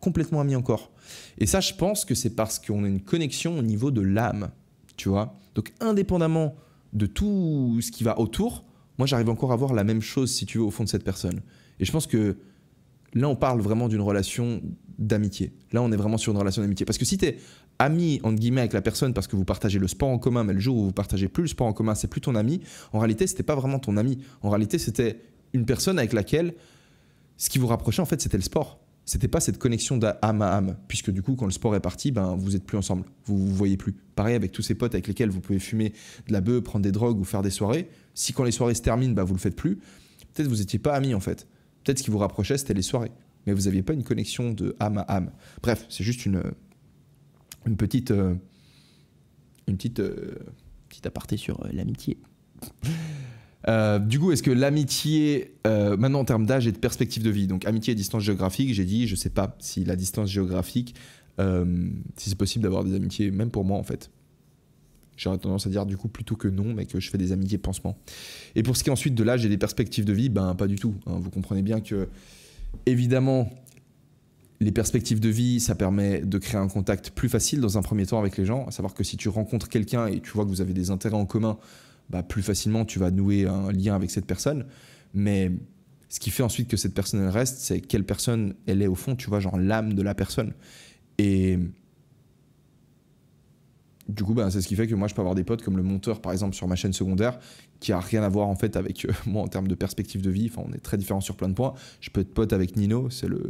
[SPEAKER 1] complètement amis encore. Et ça, je pense que c'est parce qu'on a une connexion au niveau de l'âme, tu vois. Donc, indépendamment de tout ce qui va autour, moi, j'arrive encore à voir la même chose, si tu veux, au fond de cette personne. Et je pense que là, on parle vraiment d'une relation d'amitié. Là, on est vraiment sur une relation d'amitié. Parce que si tu es ami, entre guillemets, avec la personne parce que vous partagez le sport en commun, mais le jour où vous partagez plus le sport en commun, c'est plus ton ami, en réalité, c'était pas vraiment ton ami. En réalité, c'était une personne avec laquelle ce qui vous rapprochait, en fait, c'était le sport. C'était pas cette connexion d'âme à âme, puisque du coup, quand le sport est parti, ben, vous êtes plus ensemble, vous vous voyez plus. Pareil avec tous ces potes avec lesquels vous pouvez fumer de la bœuf, prendre des drogues ou faire des soirées. Si quand les soirées se terminent, ben, vous le faites plus, peut-être vous n'étiez pas amis en fait. Peut-être ce qui vous rapprochait, c'était les soirées. Mais vous n'aviez pas une connexion de âme à âme. Bref, c'est juste une, euh, une petite. Euh, une petite. Euh, petite aparté sur l'amitié. Euh, du coup, est-ce que l'amitié, euh, maintenant en termes d'âge et de perspective de vie, donc amitié et distance géographique, j'ai dit, je sais pas si la distance géographique, euh, si c'est possible d'avoir des amitiés, même pour moi en fait. J'aurais tendance à dire du coup plutôt que non, mais que je fais des amitiés pansement. Et pour ce qui est ensuite de l'âge et des perspectives de vie, ben pas du tout. Hein. Vous comprenez bien que, évidemment, les perspectives de vie, ça permet de créer un contact plus facile dans un premier temps avec les gens, à savoir que si tu rencontres quelqu'un et tu vois que vous avez des intérêts en commun, bah, plus facilement tu vas nouer un lien avec cette personne. Mais ce qui fait ensuite que cette personne elle reste, c'est quelle personne elle est au fond, tu vois, genre l'âme de la personne. Et du coup, bah, c'est ce qui fait que moi, je peux avoir des potes comme le monteur, par exemple, sur ma chaîne secondaire, qui a rien à voir en fait avec euh, moi en termes de perspective de vie. Enfin, on est très différents sur plein de points. Je peux être pote avec Nino, c'est le,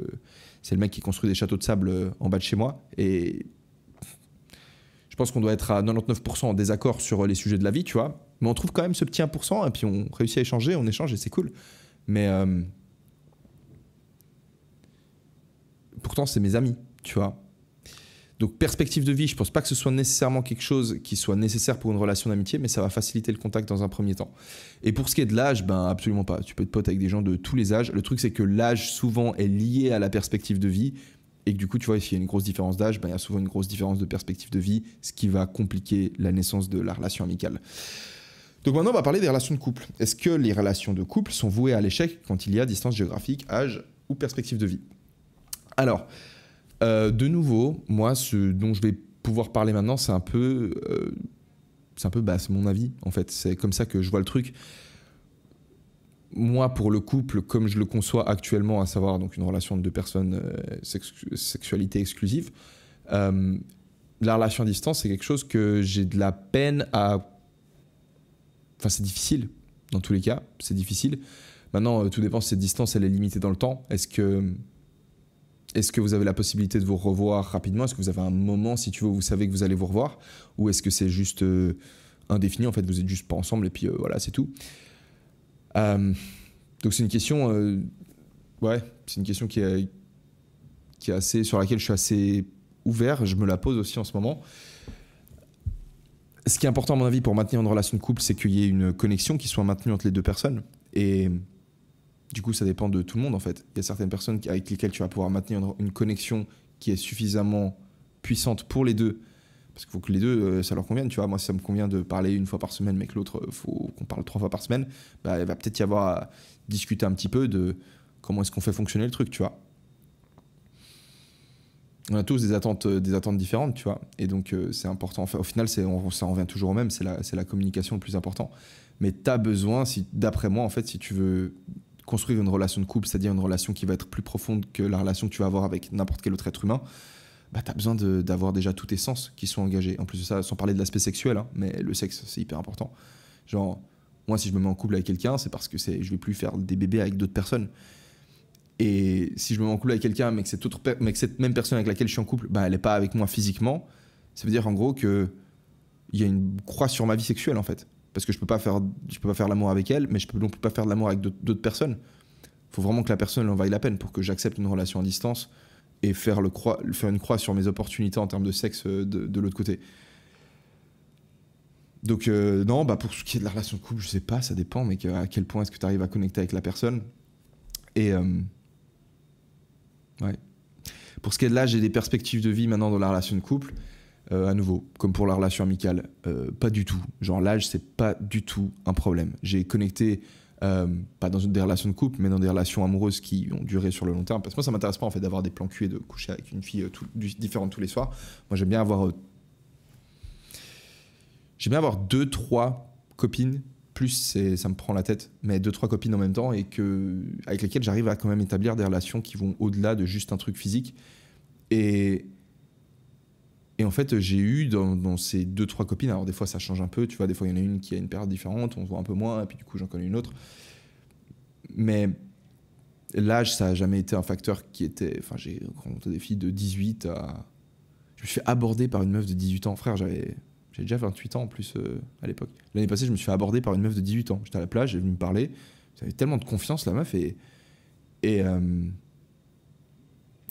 [SPEAKER 1] c'est le mec qui construit des châteaux de sable euh, en bas de chez moi. Et je pense qu'on doit être à 99% en désaccord sur les sujets de la vie, tu vois. Mais on trouve quand même ce petit 1%, et hein, puis on réussit à échanger, on échange, et c'est cool. Mais euh, pourtant, c'est mes amis, tu vois. Donc perspective de vie, je pense pas que ce soit nécessairement quelque chose qui soit nécessaire pour une relation d'amitié, mais ça va faciliter le contact dans un premier temps. Et pour ce qui est de l'âge, ben absolument pas. Tu peux être pote avec des gens de tous les âges. Le truc c'est que l'âge souvent est lié à la perspective de vie et que du coup, tu vois, s'il y a une grosse différence d'âge, ben, il y a souvent une grosse différence de perspective de vie, ce qui va compliquer la naissance de la relation amicale. Donc maintenant, on va parler des relations de couple. Est-ce que les relations de couple sont vouées à l'échec quand il y a distance géographique, âge ou perspective de vie Alors, euh, de nouveau, moi, ce dont je vais pouvoir parler maintenant, c'est un peu... Euh, c'est un peu bah, mon avis, en fait. C'est comme ça que je vois le truc moi, pour le couple, comme je le conçois actuellement, à savoir donc une relation de deux personnes, euh, sexualité exclusive, la relation à distance, c'est quelque chose que j'ai de la peine à Enfin, c'est difficile. Dans tous les cas, c'est difficile. Maintenant, euh, tout dépend si cette distance, elle est limitée dans le temps. Est-ce que, est que vous avez la possibilité de vous revoir rapidement Est-ce que vous avez un moment, si tu veux, où vous savez que vous allez vous revoir Ou est-ce que c'est juste euh, indéfini En fait, vous êtes juste pas ensemble et puis euh, voilà, c'est tout. donc, c'est une question. ouais, c'est une question qui est, qui est assez, sur laquelle je suis assez ouvert. Je me la pose aussi en ce moment ce qui est important, à mon avis, pour maintenir une relation de couple, c'est qu'il y ait une connexion qui soit maintenue entre les deux personnes. Et du coup, ça dépend de tout le monde, en fait. Il y a certaines personnes avec lesquelles tu vas pouvoir maintenir une, connexion qui est suffisamment puissante pour les deux. Parce qu'il faut que les deux, euh, ça leur convienne. Tu vois, moi, si ça me convient de parler une fois par semaine, mais que l'autre, euh, faut qu'on parle trois fois par semaine, bah, il va peut-être y avoir à discuter un petit peu de comment est-ce qu'on fait fonctionner le truc, tu vois on a tous des attentes, euh, des attentes différentes, tu vois. Et donc, euh, c'est important. Enfin, au final, on, ça en revient toujours au même. C'est la, communication le plus important. Mais tu as besoin, si, d'après moi, en fait, si tu veux construire une relation de couple, c'est-à-dire une relation qui va être plus profonde que la relation que tu vas avoir avec n'importe quel autre être humain, bah, tu as besoin d'avoir déjà tous tes sens qui sont engagés. En plus de ça, sans parler de l'aspect sexuel, hein, mais le sexe, c'est hyper important. Genre, moi, si je me mets en couple avec quelqu'un, c'est parce que je je vais plus faire des bébés avec d'autres personnes. Et si je me mets en couple avec quelqu'un, mais que cette, autre mais cette même personne avec laquelle je suis en couple, bah, elle n'est pas avec moi physiquement, ça veut dire en gros que il y a une croix sur ma vie sexuelle en fait. Parce que je peux pas faire, je peux pas faire l'amour avec elle, mais je peux non plus pas faire de l'amour avec d'autres personnes. Faut vraiment que la personne en vaille la peine pour que j'accepte une relation à distance et faire, le croix, faire une croix sur mes opportunités en termes de sexe euh, de, l'autre côté. Donc euh, non, bah pour ce qui est de la relation de couple, je sais pas, ça dépend, mais à quel point est-ce que tu arrives à connecter avec la personne. Et euh, Ouais. Pour ce qui est de l'âge j'ai des perspectives de vie maintenant dans la relation de couple. Euh, à nouveau, comme pour la relation amicale, euh, pas du tout. Genre l'âge, c'est pas du tout un problème. J'ai connecté, euh, pas dans des relations de couple, mais dans des relations amoureuses qui ont duré sur le long terme. Parce que moi, ça m'intéresse pas en fait d'avoir des plans cul et de coucher avec une fille différente tous les soirs. Moi, j'aime bien avoir, j'aime bien avoir deux, trois copines plus ça me prend la tête, mais deux trois copines en même temps et que avec lesquelles j'arrive à quand même établir des relations qui vont au-delà de juste un truc physique. Et en fait, j'ai eu dans, dans, ces deux trois copines, alors des fois ça change un peu, tu vois, des fois il y en a une qui a une période différente, on se voit un peu moins, et puis du coup j'en connais une autre. Mais l'âge, ça n'a jamais été un facteur qui était. Enfin, j'ai rencontré des filles de 18 à. Je me suis fait aborder par une meuf de 18 ans, frère, j'avais j'ai déjà 28 ans en plus euh, à l'époque. L'année passée, je me suis fait aborder par une meuf de 18 ans. J'étais à la plage, elle est venue me parler. J'avais tellement de confiance, la meuf, et. Et. Euh,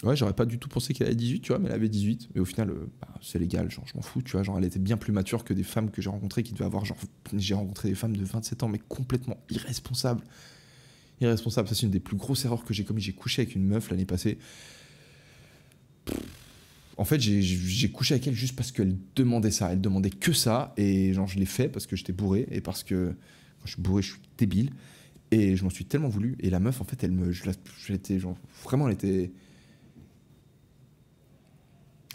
[SPEAKER 1] ouais, j'aurais pas du tout pensé qu'elle avait 18, tu vois, mais elle avait 18. Mais au final, euh, bah, c'est légal, genre, je m'en fous, tu vois. Genre, elle était bien plus mature que des femmes que j'ai rencontrées qui devaient avoir, genre, j'ai rencontré des femmes de 27 ans, mais complètement irresponsables. Irresponsables, ça, c'est une des plus grosses erreurs que j'ai commises. J'ai couché avec une meuf l'année passée. Pfff en fait, j'ai couché avec elle juste parce qu'elle demandait ça. Elle demandait que ça. Et genre, je l'ai fait parce que j'étais bourré et parce que quand je suis bourré, je suis débile. Et je m'en suis tellement voulu. Et la meuf, en fait, elle me. genre, vraiment, elle était.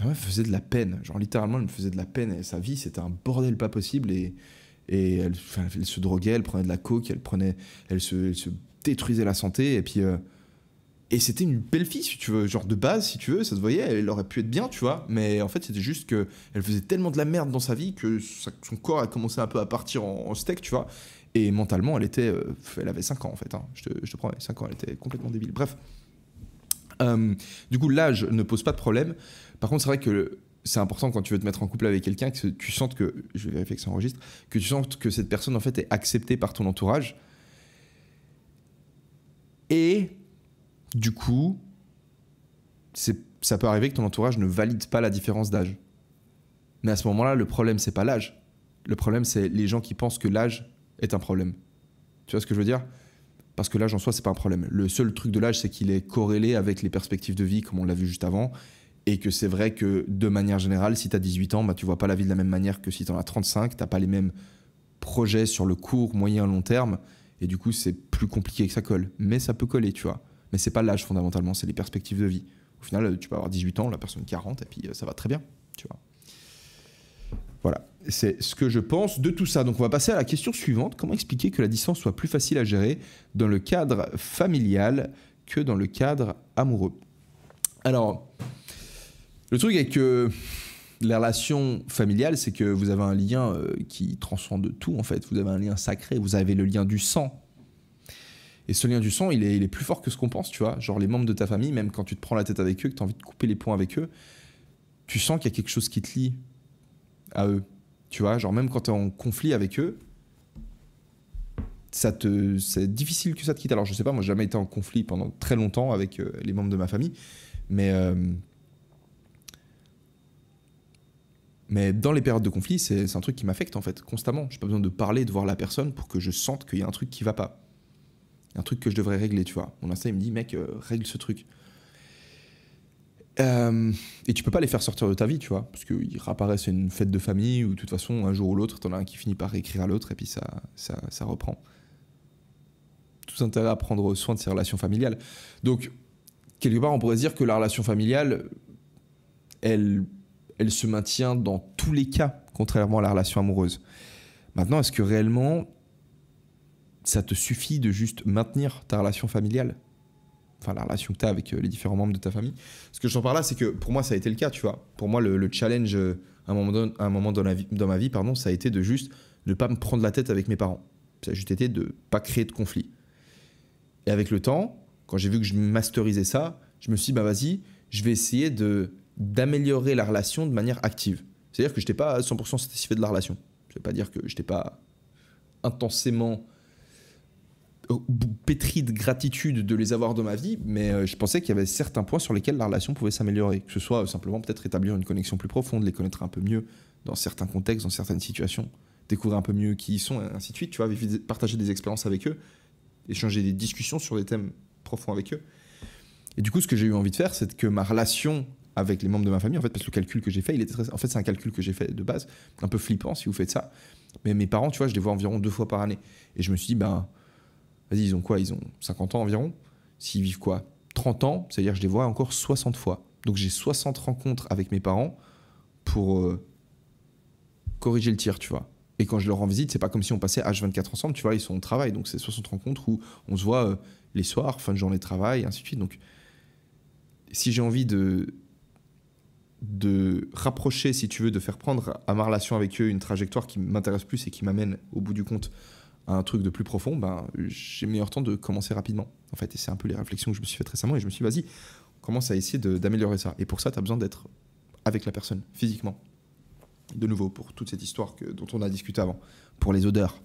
[SPEAKER 1] elle faisait de la peine. Genre, littéralement, elle me faisait de la peine. sa vie, c'était un bordel pas possible. Et, elle, se droguait, elle prenait de la coke, elle prenait. Elle se, détruisait la santé. Et puis. Euh, et c'était une belle fille, si tu veux, genre de base, si tu veux, ça se voyait, elle aurait pu être bien, tu vois. Mais en fait, c'était juste que elle faisait tellement de la merde dans sa vie que son corps a commencé un peu à partir en, steak, tu vois. Et mentalement, elle était, euh, elle avait 5 ans en fait. Hein. Je, te, je, te, promets, 5 ans, elle était complètement débile. Bref. Euh, du coup, l'âge ne pose pas de problème. Par contre, c'est vrai que c'est important quand tu veux te mettre en couple avec quelqu'un que tu sentes que, je vais vérifier que ça enregistre, que tu sentes que cette personne en fait est acceptée par ton entourage. Et du coup, ça peut arriver que ton entourage ne valide pas la différence d'âge. Mais à ce moment-là, le problème, c'est pas l'âge. Le problème, c'est les gens qui pensent que l'âge est un problème. Tu vois ce que je veux dire Parce que l'âge en soi, c'est pas un problème. Le seul truc de l'âge, c'est qu'il est corrélé avec les perspectives de vie, comme on l'a vu juste avant. Et que c'est vrai que, de manière générale, si tu as 18 ans, bah, tu vois pas la vie de la même manière que si tu en as 35. Tu pas les mêmes projets sur le court, moyen, long terme. Et du coup, c'est plus compliqué que ça colle. Mais ça peut coller, tu vois. Mais c'est pas l'âge fondamentalement, c'est les perspectives de vie. Au final, tu peux avoir 18 ans, la personne 40, et puis euh, ça va très bien, tu vois. Voilà, c'est ce que je pense de tout ça. Donc on va passer à la question suivante. Comment expliquer que la distance soit plus facile à gérer dans le cadre familial que dans le cadre amoureux Alors, le truc est que les relations familiales, c'est que vous avez un lien euh, qui transcende tout en fait. Vous avez un lien sacré, vous avez le lien du sang et ce lien du sang, il est, plus fort que ce qu'on pense, tu vois. Genre les membres de ta famille, même quand tu te prends la tête avec eux, que tu as envie de couper les ponts avec eux, tu sens qu'il y a quelque chose qui te lie à eux. Tu vois, genre même quand tu es en conflit avec eux, ça te c'est difficile que ça te quitte. Alors je sais pas, moi j'ai jamais été en conflit pendant très longtemps avec euh, les membres de ma famille, mais euh, mais dans les périodes de conflit, c'est un truc qui m'affecte en fait constamment. J'ai pas besoin de parler, de voir la personne pour que je sente qu'il y a un truc qui va pas un truc que je devrais régler, tu vois. Mon instinct, il me dit, mec, euh, règle ce truc. Euh, et tu peux pas les faire sortir de ta vie, tu vois, parce qu'ils réapparaissent à une fête de famille ou de toute façon, un jour ou l'autre, en as un qui finit par écrire à l'autre et puis ça, ça, ça reprend. Tout intérêt à prendre soin de ses relations familiales. Donc, quelque part, on pourrait se dire que la relation familiale, elle, elle se maintient dans tous les cas, contrairement à la relation amoureuse. Maintenant, est-ce que réellement ça te suffit de juste maintenir ta relation familiale. Enfin, la relation que tu as avec euh, les différents membres de ta famille. Ce que je t'en parle là, c'est que pour moi, ça a été le cas, tu vois. Pour moi, le, challenge à euh, un moment, à un moment dans, la vie, dans ma vie, pardon, ça a été de juste ne pas me prendre la tête avec mes parents. Ça a juste été de pas créer de conflit. Et avec le temps, quand j'ai vu que je masterisais ça, je me suis dit, bah vas-y, je vais essayer de d'améliorer la relation de manière active. C'est-à-dire que je n'étais pas à 100% satisfait de la relation. Je ne veut pas dire que je n'étais pas intensément euh, pétri de gratitude de les avoir dans ma vie, mais euh, je pensais qu'il y avait certains points sur lesquels la relation pouvait s'améliorer, que ce soit euh, simplement peut-être établir une connexion plus profonde, les connaître un peu mieux dans certains contextes, dans certaines situations, découvrir un peu mieux qui ils sont, ainsi de suite, tu vois, partager des expériences avec eux, échanger des discussions sur des thèmes profonds avec eux. Et du coup, ce que j'ai eu envie de faire, c'est que ma relation avec les membres de ma famille, en fait, parce que le calcul que j'ai fait, il était en fait, c'est un calcul que j'ai fait de base, un peu flippant si vous faites ça. Mais mes parents, tu vois, je les vois environ deux fois par année. Et je me suis dit, ben, Vas-y, ils ont quoi Ils ont 50 ans environ. S'ils vivent quoi 30 ans, c'est-à-dire je les vois encore 60 fois. Donc j'ai 60 rencontres avec mes parents pour euh, corriger le tir, tu vois. Et quand je leur rends visite, c'est pas comme si on passait H24 ensemble, tu vois, ils sont au travail. Donc c'est 60 rencontres où on se voit euh, les soirs, fin de journée de travail, ainsi de suite. Donc si j'ai envie de, de rapprocher, si tu veux, de faire prendre à ma relation avec eux une trajectoire qui m'intéresse plus et qui m'amène au bout du compte un truc de plus profond, ben, j'ai meilleur temps de commencer rapidement. En fait, et c'est un peu les réflexions que je me suis fait récemment et je me suis dit, vas-y, commence à essayer d'améliorer ça. Et pour ça, tu as besoin d'être avec la personne, physiquement. De nouveau, pour toute cette histoire que, dont on a discuté avant, pour les odeurs.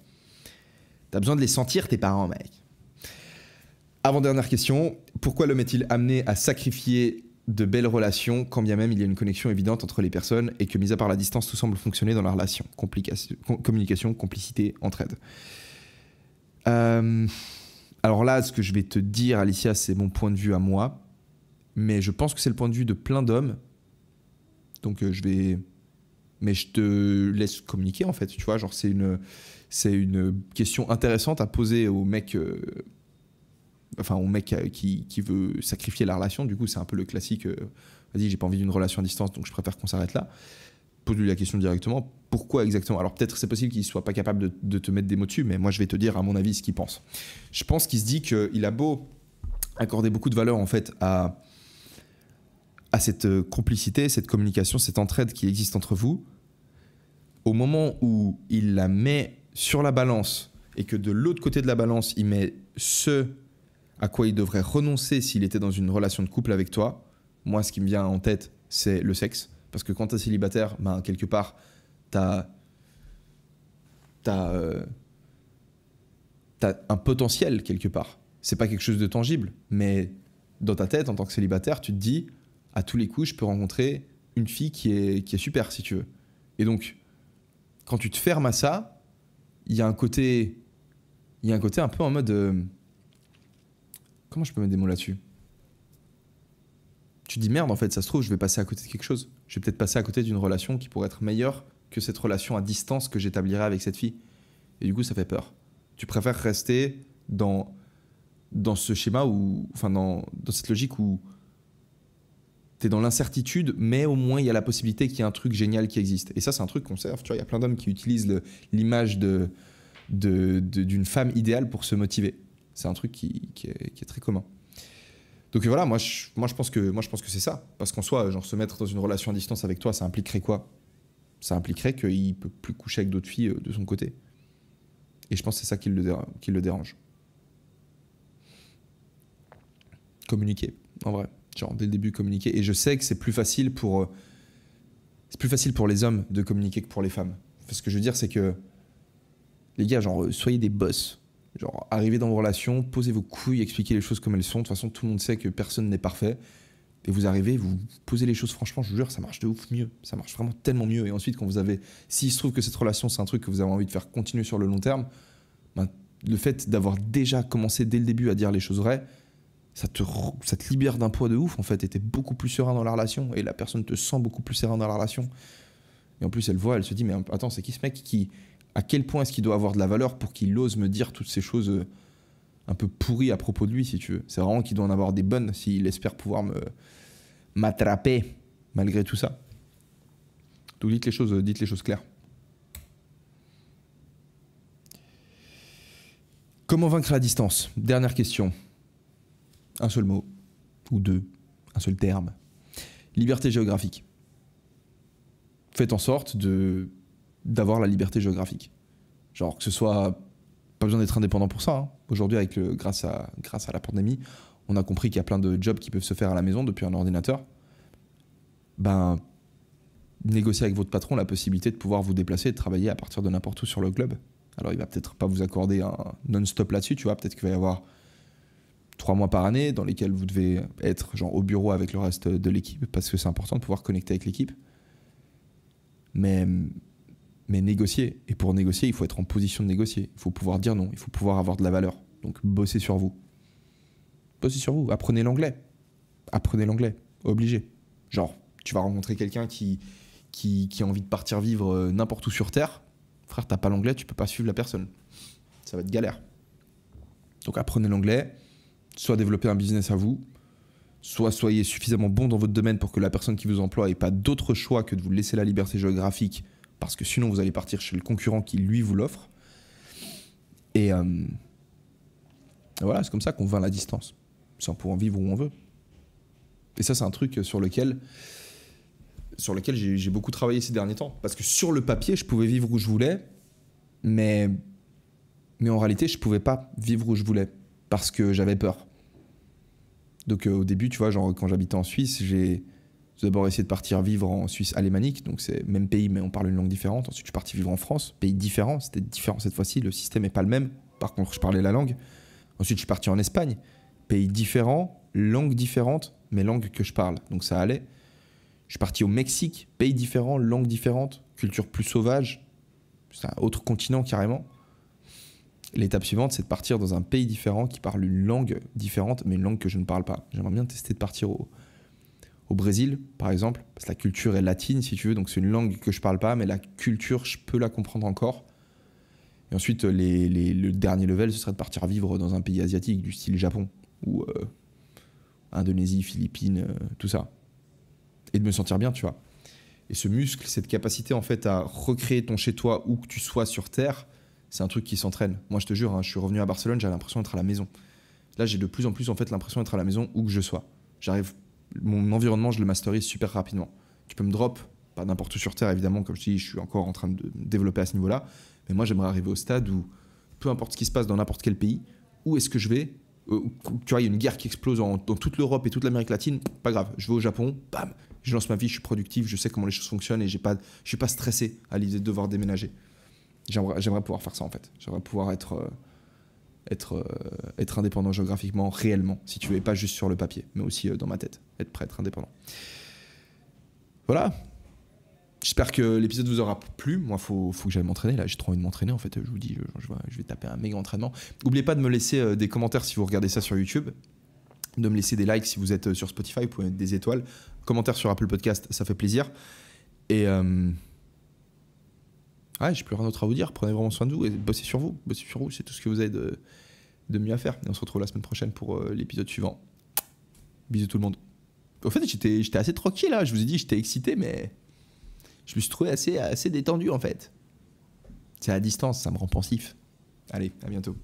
[SPEAKER 1] Tu as besoin de les sentir, tes parents, mec. Avant-dernière question, pourquoi l'homme est-il amené à sacrifier de belles relations, quand bien même il y a une connexion évidente entre les personnes et que, mis à part la distance, tout semble fonctionner dans la relation. communication, complicité, entraide. Euh, alors là, ce que je vais te dire, Alicia, c'est mon point de vue à moi, mais je pense que c'est le point de vue de plein d'hommes. Donc euh, je vais, mais je te laisse communiquer en fait. Tu vois, genre c'est une, c'est une question intéressante à poser au mec. Euh, enfin au mec qui, qui, veut sacrifier la relation, du coup c'est un peu le classique, vas-y j'ai pas envie d'une relation à distance donc je préfère qu'on s'arrête là pose-lui la question directement. Pourquoi exactement Alors peut-être c'est possible qu'il soit pas capable de, te mettre des mots dessus, mais moi je vais te dire à mon avis ce qu'il pense. Je pense qu'il se dit qu'il a beau accorder beaucoup de valeur en fait à, à cette euh, complicité, cette communication, cette entraide qui existe entre vous. Au moment où il la met sur la balance et que de l'autre côté de la balance il met ce à quoi il devrait renoncer s'il était dans une relation de couple avec toi, moi ce qui me vient en tête c'est le sexe parce que quand t'es célibataire, ben, quelque part, t'as. as euh, un potentiel quelque part. C'est pas quelque chose de tangible, mais dans ta tête, en tant que célibataire, tu te dis, à tous les coups, je peux rencontrer une fille qui est, qui est super, si tu veux. Et donc, quand tu te fermes à ça, il y a un côté. Il y a un côté un peu en mode. Euh, comment je peux mettre des mots là-dessus Tu te dis merde, en fait, ça se trouve, je vais passer à côté de quelque chose je vais peut-être passer à côté d'une relation qui pourrait être meilleure que cette relation à distance que j'établirais avec cette fille. Et du coup, ça fait peur. Tu préfères rester dans, dans ce schéma, ou, enfin dans, cette logique où tu es dans l'incertitude, mais au moins il y a la possibilité qu'il y ait un truc génial qui existe. Et ça, c'est un truc qu'on sert. Tu il y a plein d'hommes qui utilisent l'image d'une femme idéale pour se motiver. C'est un truc qui est très commun. Donc voilà, moi je, moi, je pense que, moi je pense que c'est ça. Parce qu'en soi, genre se mettre dans une relation à distance avec toi, ça impliquerait quoi Ça impliquerait qu'il peut plus coucher avec d'autres filles euh, de son côté. Et je pense que c'est ça qui le, dérange. Communiquer, en vrai. Genre dès le début communiquer. Et je sais que c'est plus facile pour euh, c'est plus facile pour les hommes de communiquer que pour les femmes. Parce ce que je veux dire, c'est que les gars, genre euh, soyez des boss Genre, arrivez dans vos relations, posez vos couilles, expliquez les choses comme elles sont. De toute façon, tout le monde sait que personne n'est parfait. Et vous arrivez, vous posez les choses franchement, je vous jure, ça marche de ouf mieux. Ça marche vraiment tellement mieux. Et ensuite, quand vous avez. S'il se trouve que cette relation, c'est un truc que vous avez envie de faire continuer sur le long terme, ben, le fait d'avoir déjà commencé dès le début à dire les choses vraies, ça te, ça te libère d'un poids de ouf en fait. Et t'es beaucoup plus serein dans la relation. Et la personne te sent beaucoup plus serein dans la relation. Et en plus, elle voit, elle se dit, mais attends, c'est qui ce mec qui, à quel point est-ce qu'il doit avoir de la valeur pour qu'il ose me dire toutes ces choses euh, un peu pourries à propos de lui, si tu veux. C'est vraiment qu'il doit en avoir des bonnes s'il espère pouvoir me m'attraper malgré tout ça. Donc dites les choses, euh, dites les choses claires. Comment vaincre la distance Dernière question. Un seul mot, ou deux, un seul terme. Liberté géographique. Faites en sorte de d'avoir la liberté géographique. Genre que ce soit pas besoin d'être indépendant pour ça. Hein. Aujourd'hui, avec grâce, à, grâce à la pandémie, on a compris qu'il y a plein de jobs qui peuvent se faire à la maison depuis un ordinateur. Ben, négocier avec votre patron la possibilité de pouvoir vous déplacer et de travailler à partir de n'importe où sur le club Alors, il va peut-être pas vous accorder un non-stop là-dessus, tu vois. Peut-être qu'il va y avoir trois mois par année dans lesquels vous devez être genre au bureau avec le reste de l'équipe parce que c'est important de pouvoir connecter avec l'équipe. Mais mais négocier. Et pour négocier, il faut être en position de négocier. Il faut pouvoir dire non, il faut pouvoir avoir de la valeur. Donc bossez sur vous. Bossez sur vous, apprenez l'anglais. Apprenez l'anglais, obligé. Genre, tu vas rencontrer quelqu'un qui, qui, a envie de partir vivre euh, n'importe où sur Terre. Frère, t'as pas l'anglais, tu peux pas suivre la personne. Ça va être galère. Donc apprenez l'anglais, soit développez un business à vous, soit soyez suffisamment bon dans votre domaine pour que la personne qui vous emploie n'ait pas d'autre choix que de vous laisser la liberté géographique parce que sinon vous allez partir chez le concurrent qui lui vous l'offre. Et euh, voilà, c'est comme ça qu'on vint la distance, c'est en vivre où on veut. Et ça, c'est un truc sur lequel, sur lequel j'ai beaucoup travaillé ces derniers temps, parce que sur le papier, je pouvais vivre où je voulais, mais, mais en réalité, je ne pouvais pas vivre où je voulais parce que j'avais peur. Donc euh, au début, tu vois, quand j'habitais en Suisse, j'ai d'abord, essayer de partir vivre en Suisse alémanique, donc c'est même pays, mais on parle une langue différente. Ensuite, je suis parti vivre en France, pays différent, c'était différent cette fois-ci, le système n'est pas le même. Par contre, je parlais la langue. Ensuite, je suis parti en Espagne, pays différent, langue différente, mais langue que je parle, donc ça allait. Je suis parti au Mexique, pays différent, langue différente, culture plus sauvage, c'est un autre continent carrément. L'étape suivante, c'est de partir dans un pays différent qui parle une langue différente, mais une langue que je ne parle pas. J'aimerais bien tester de partir au, au Brésil, par exemple, parce que la culture est latine, si tu veux, donc c'est une langue que je parle pas, mais la culture, je peux la comprendre encore. Et ensuite, les, les, le dernier level, ce serait de partir vivre dans un pays asiatique, du style Japon, ou euh, Indonésie, Philippines, euh, tout ça. Et de me sentir bien, tu vois. Et ce muscle, cette capacité, en fait, à recréer ton chez-toi, où que tu sois sur Terre, c'est un truc qui s'entraîne. Moi, je te jure, hein, je suis revenu à Barcelone, j'ai l'impression d'être à la maison. Là, j'ai de plus en plus, en fait, l'impression d'être à la maison, où que je sois. J'arrive mon environnement, je le masterise super rapidement. Tu peux me drop, pas n'importe où sur Terre, évidemment, comme je dis, je suis encore en train de développer à ce niveau-là. Mais moi, j'aimerais arriver au stade où, peu importe ce qui se passe dans n'importe quel pays, où est-ce que je vais euh, Tu vois, il y a une guerre qui explose dans toute l'Europe et toute l'Amérique latine, pas grave, je vais au Japon, bam, je lance ma vie, je suis productif, je sais comment les choses fonctionnent et pas, je suis pas stressé à l'idée de devoir déménager. J'aimerais pouvoir faire ça, en fait. J'aimerais pouvoir être. Euh, être, euh, être indépendant géographiquement réellement, si tu veux, pas juste sur le papier, mais aussi euh, dans ma tête, être prêt, être indépendant. Voilà. J'espère que l'épisode vous aura plu. Moi, faut, faut que j'aille m'entraîner. Là, j'ai trop envie de m'entraîner. En fait, je vous dis, je, vais taper un méga entraînement. N'oubliez pas de me laisser euh, des commentaires si vous regardez ça sur YouTube. De me laisser des likes si vous êtes sur Spotify. Vous pouvez mettre des étoiles. Commentaires sur Apple Podcast, ça fait plaisir. Et. Ah, j'ai plus rien d'autre à vous dire. Prenez vraiment soin de vous et bossez sur vous. Bossez sur vous, c'est tout ce que vous avez de, de, mieux à faire. Et on se retrouve la semaine prochaine pour euh, l'épisode suivant. Bisous tout le monde. Au fait, j'étais assez tranquille là. Hein. Je vous ai dit, j'étais excité, mais je me suis trouvé assez, assez détendu en fait. C'est à distance, ça me rend pensif. Allez, à bientôt.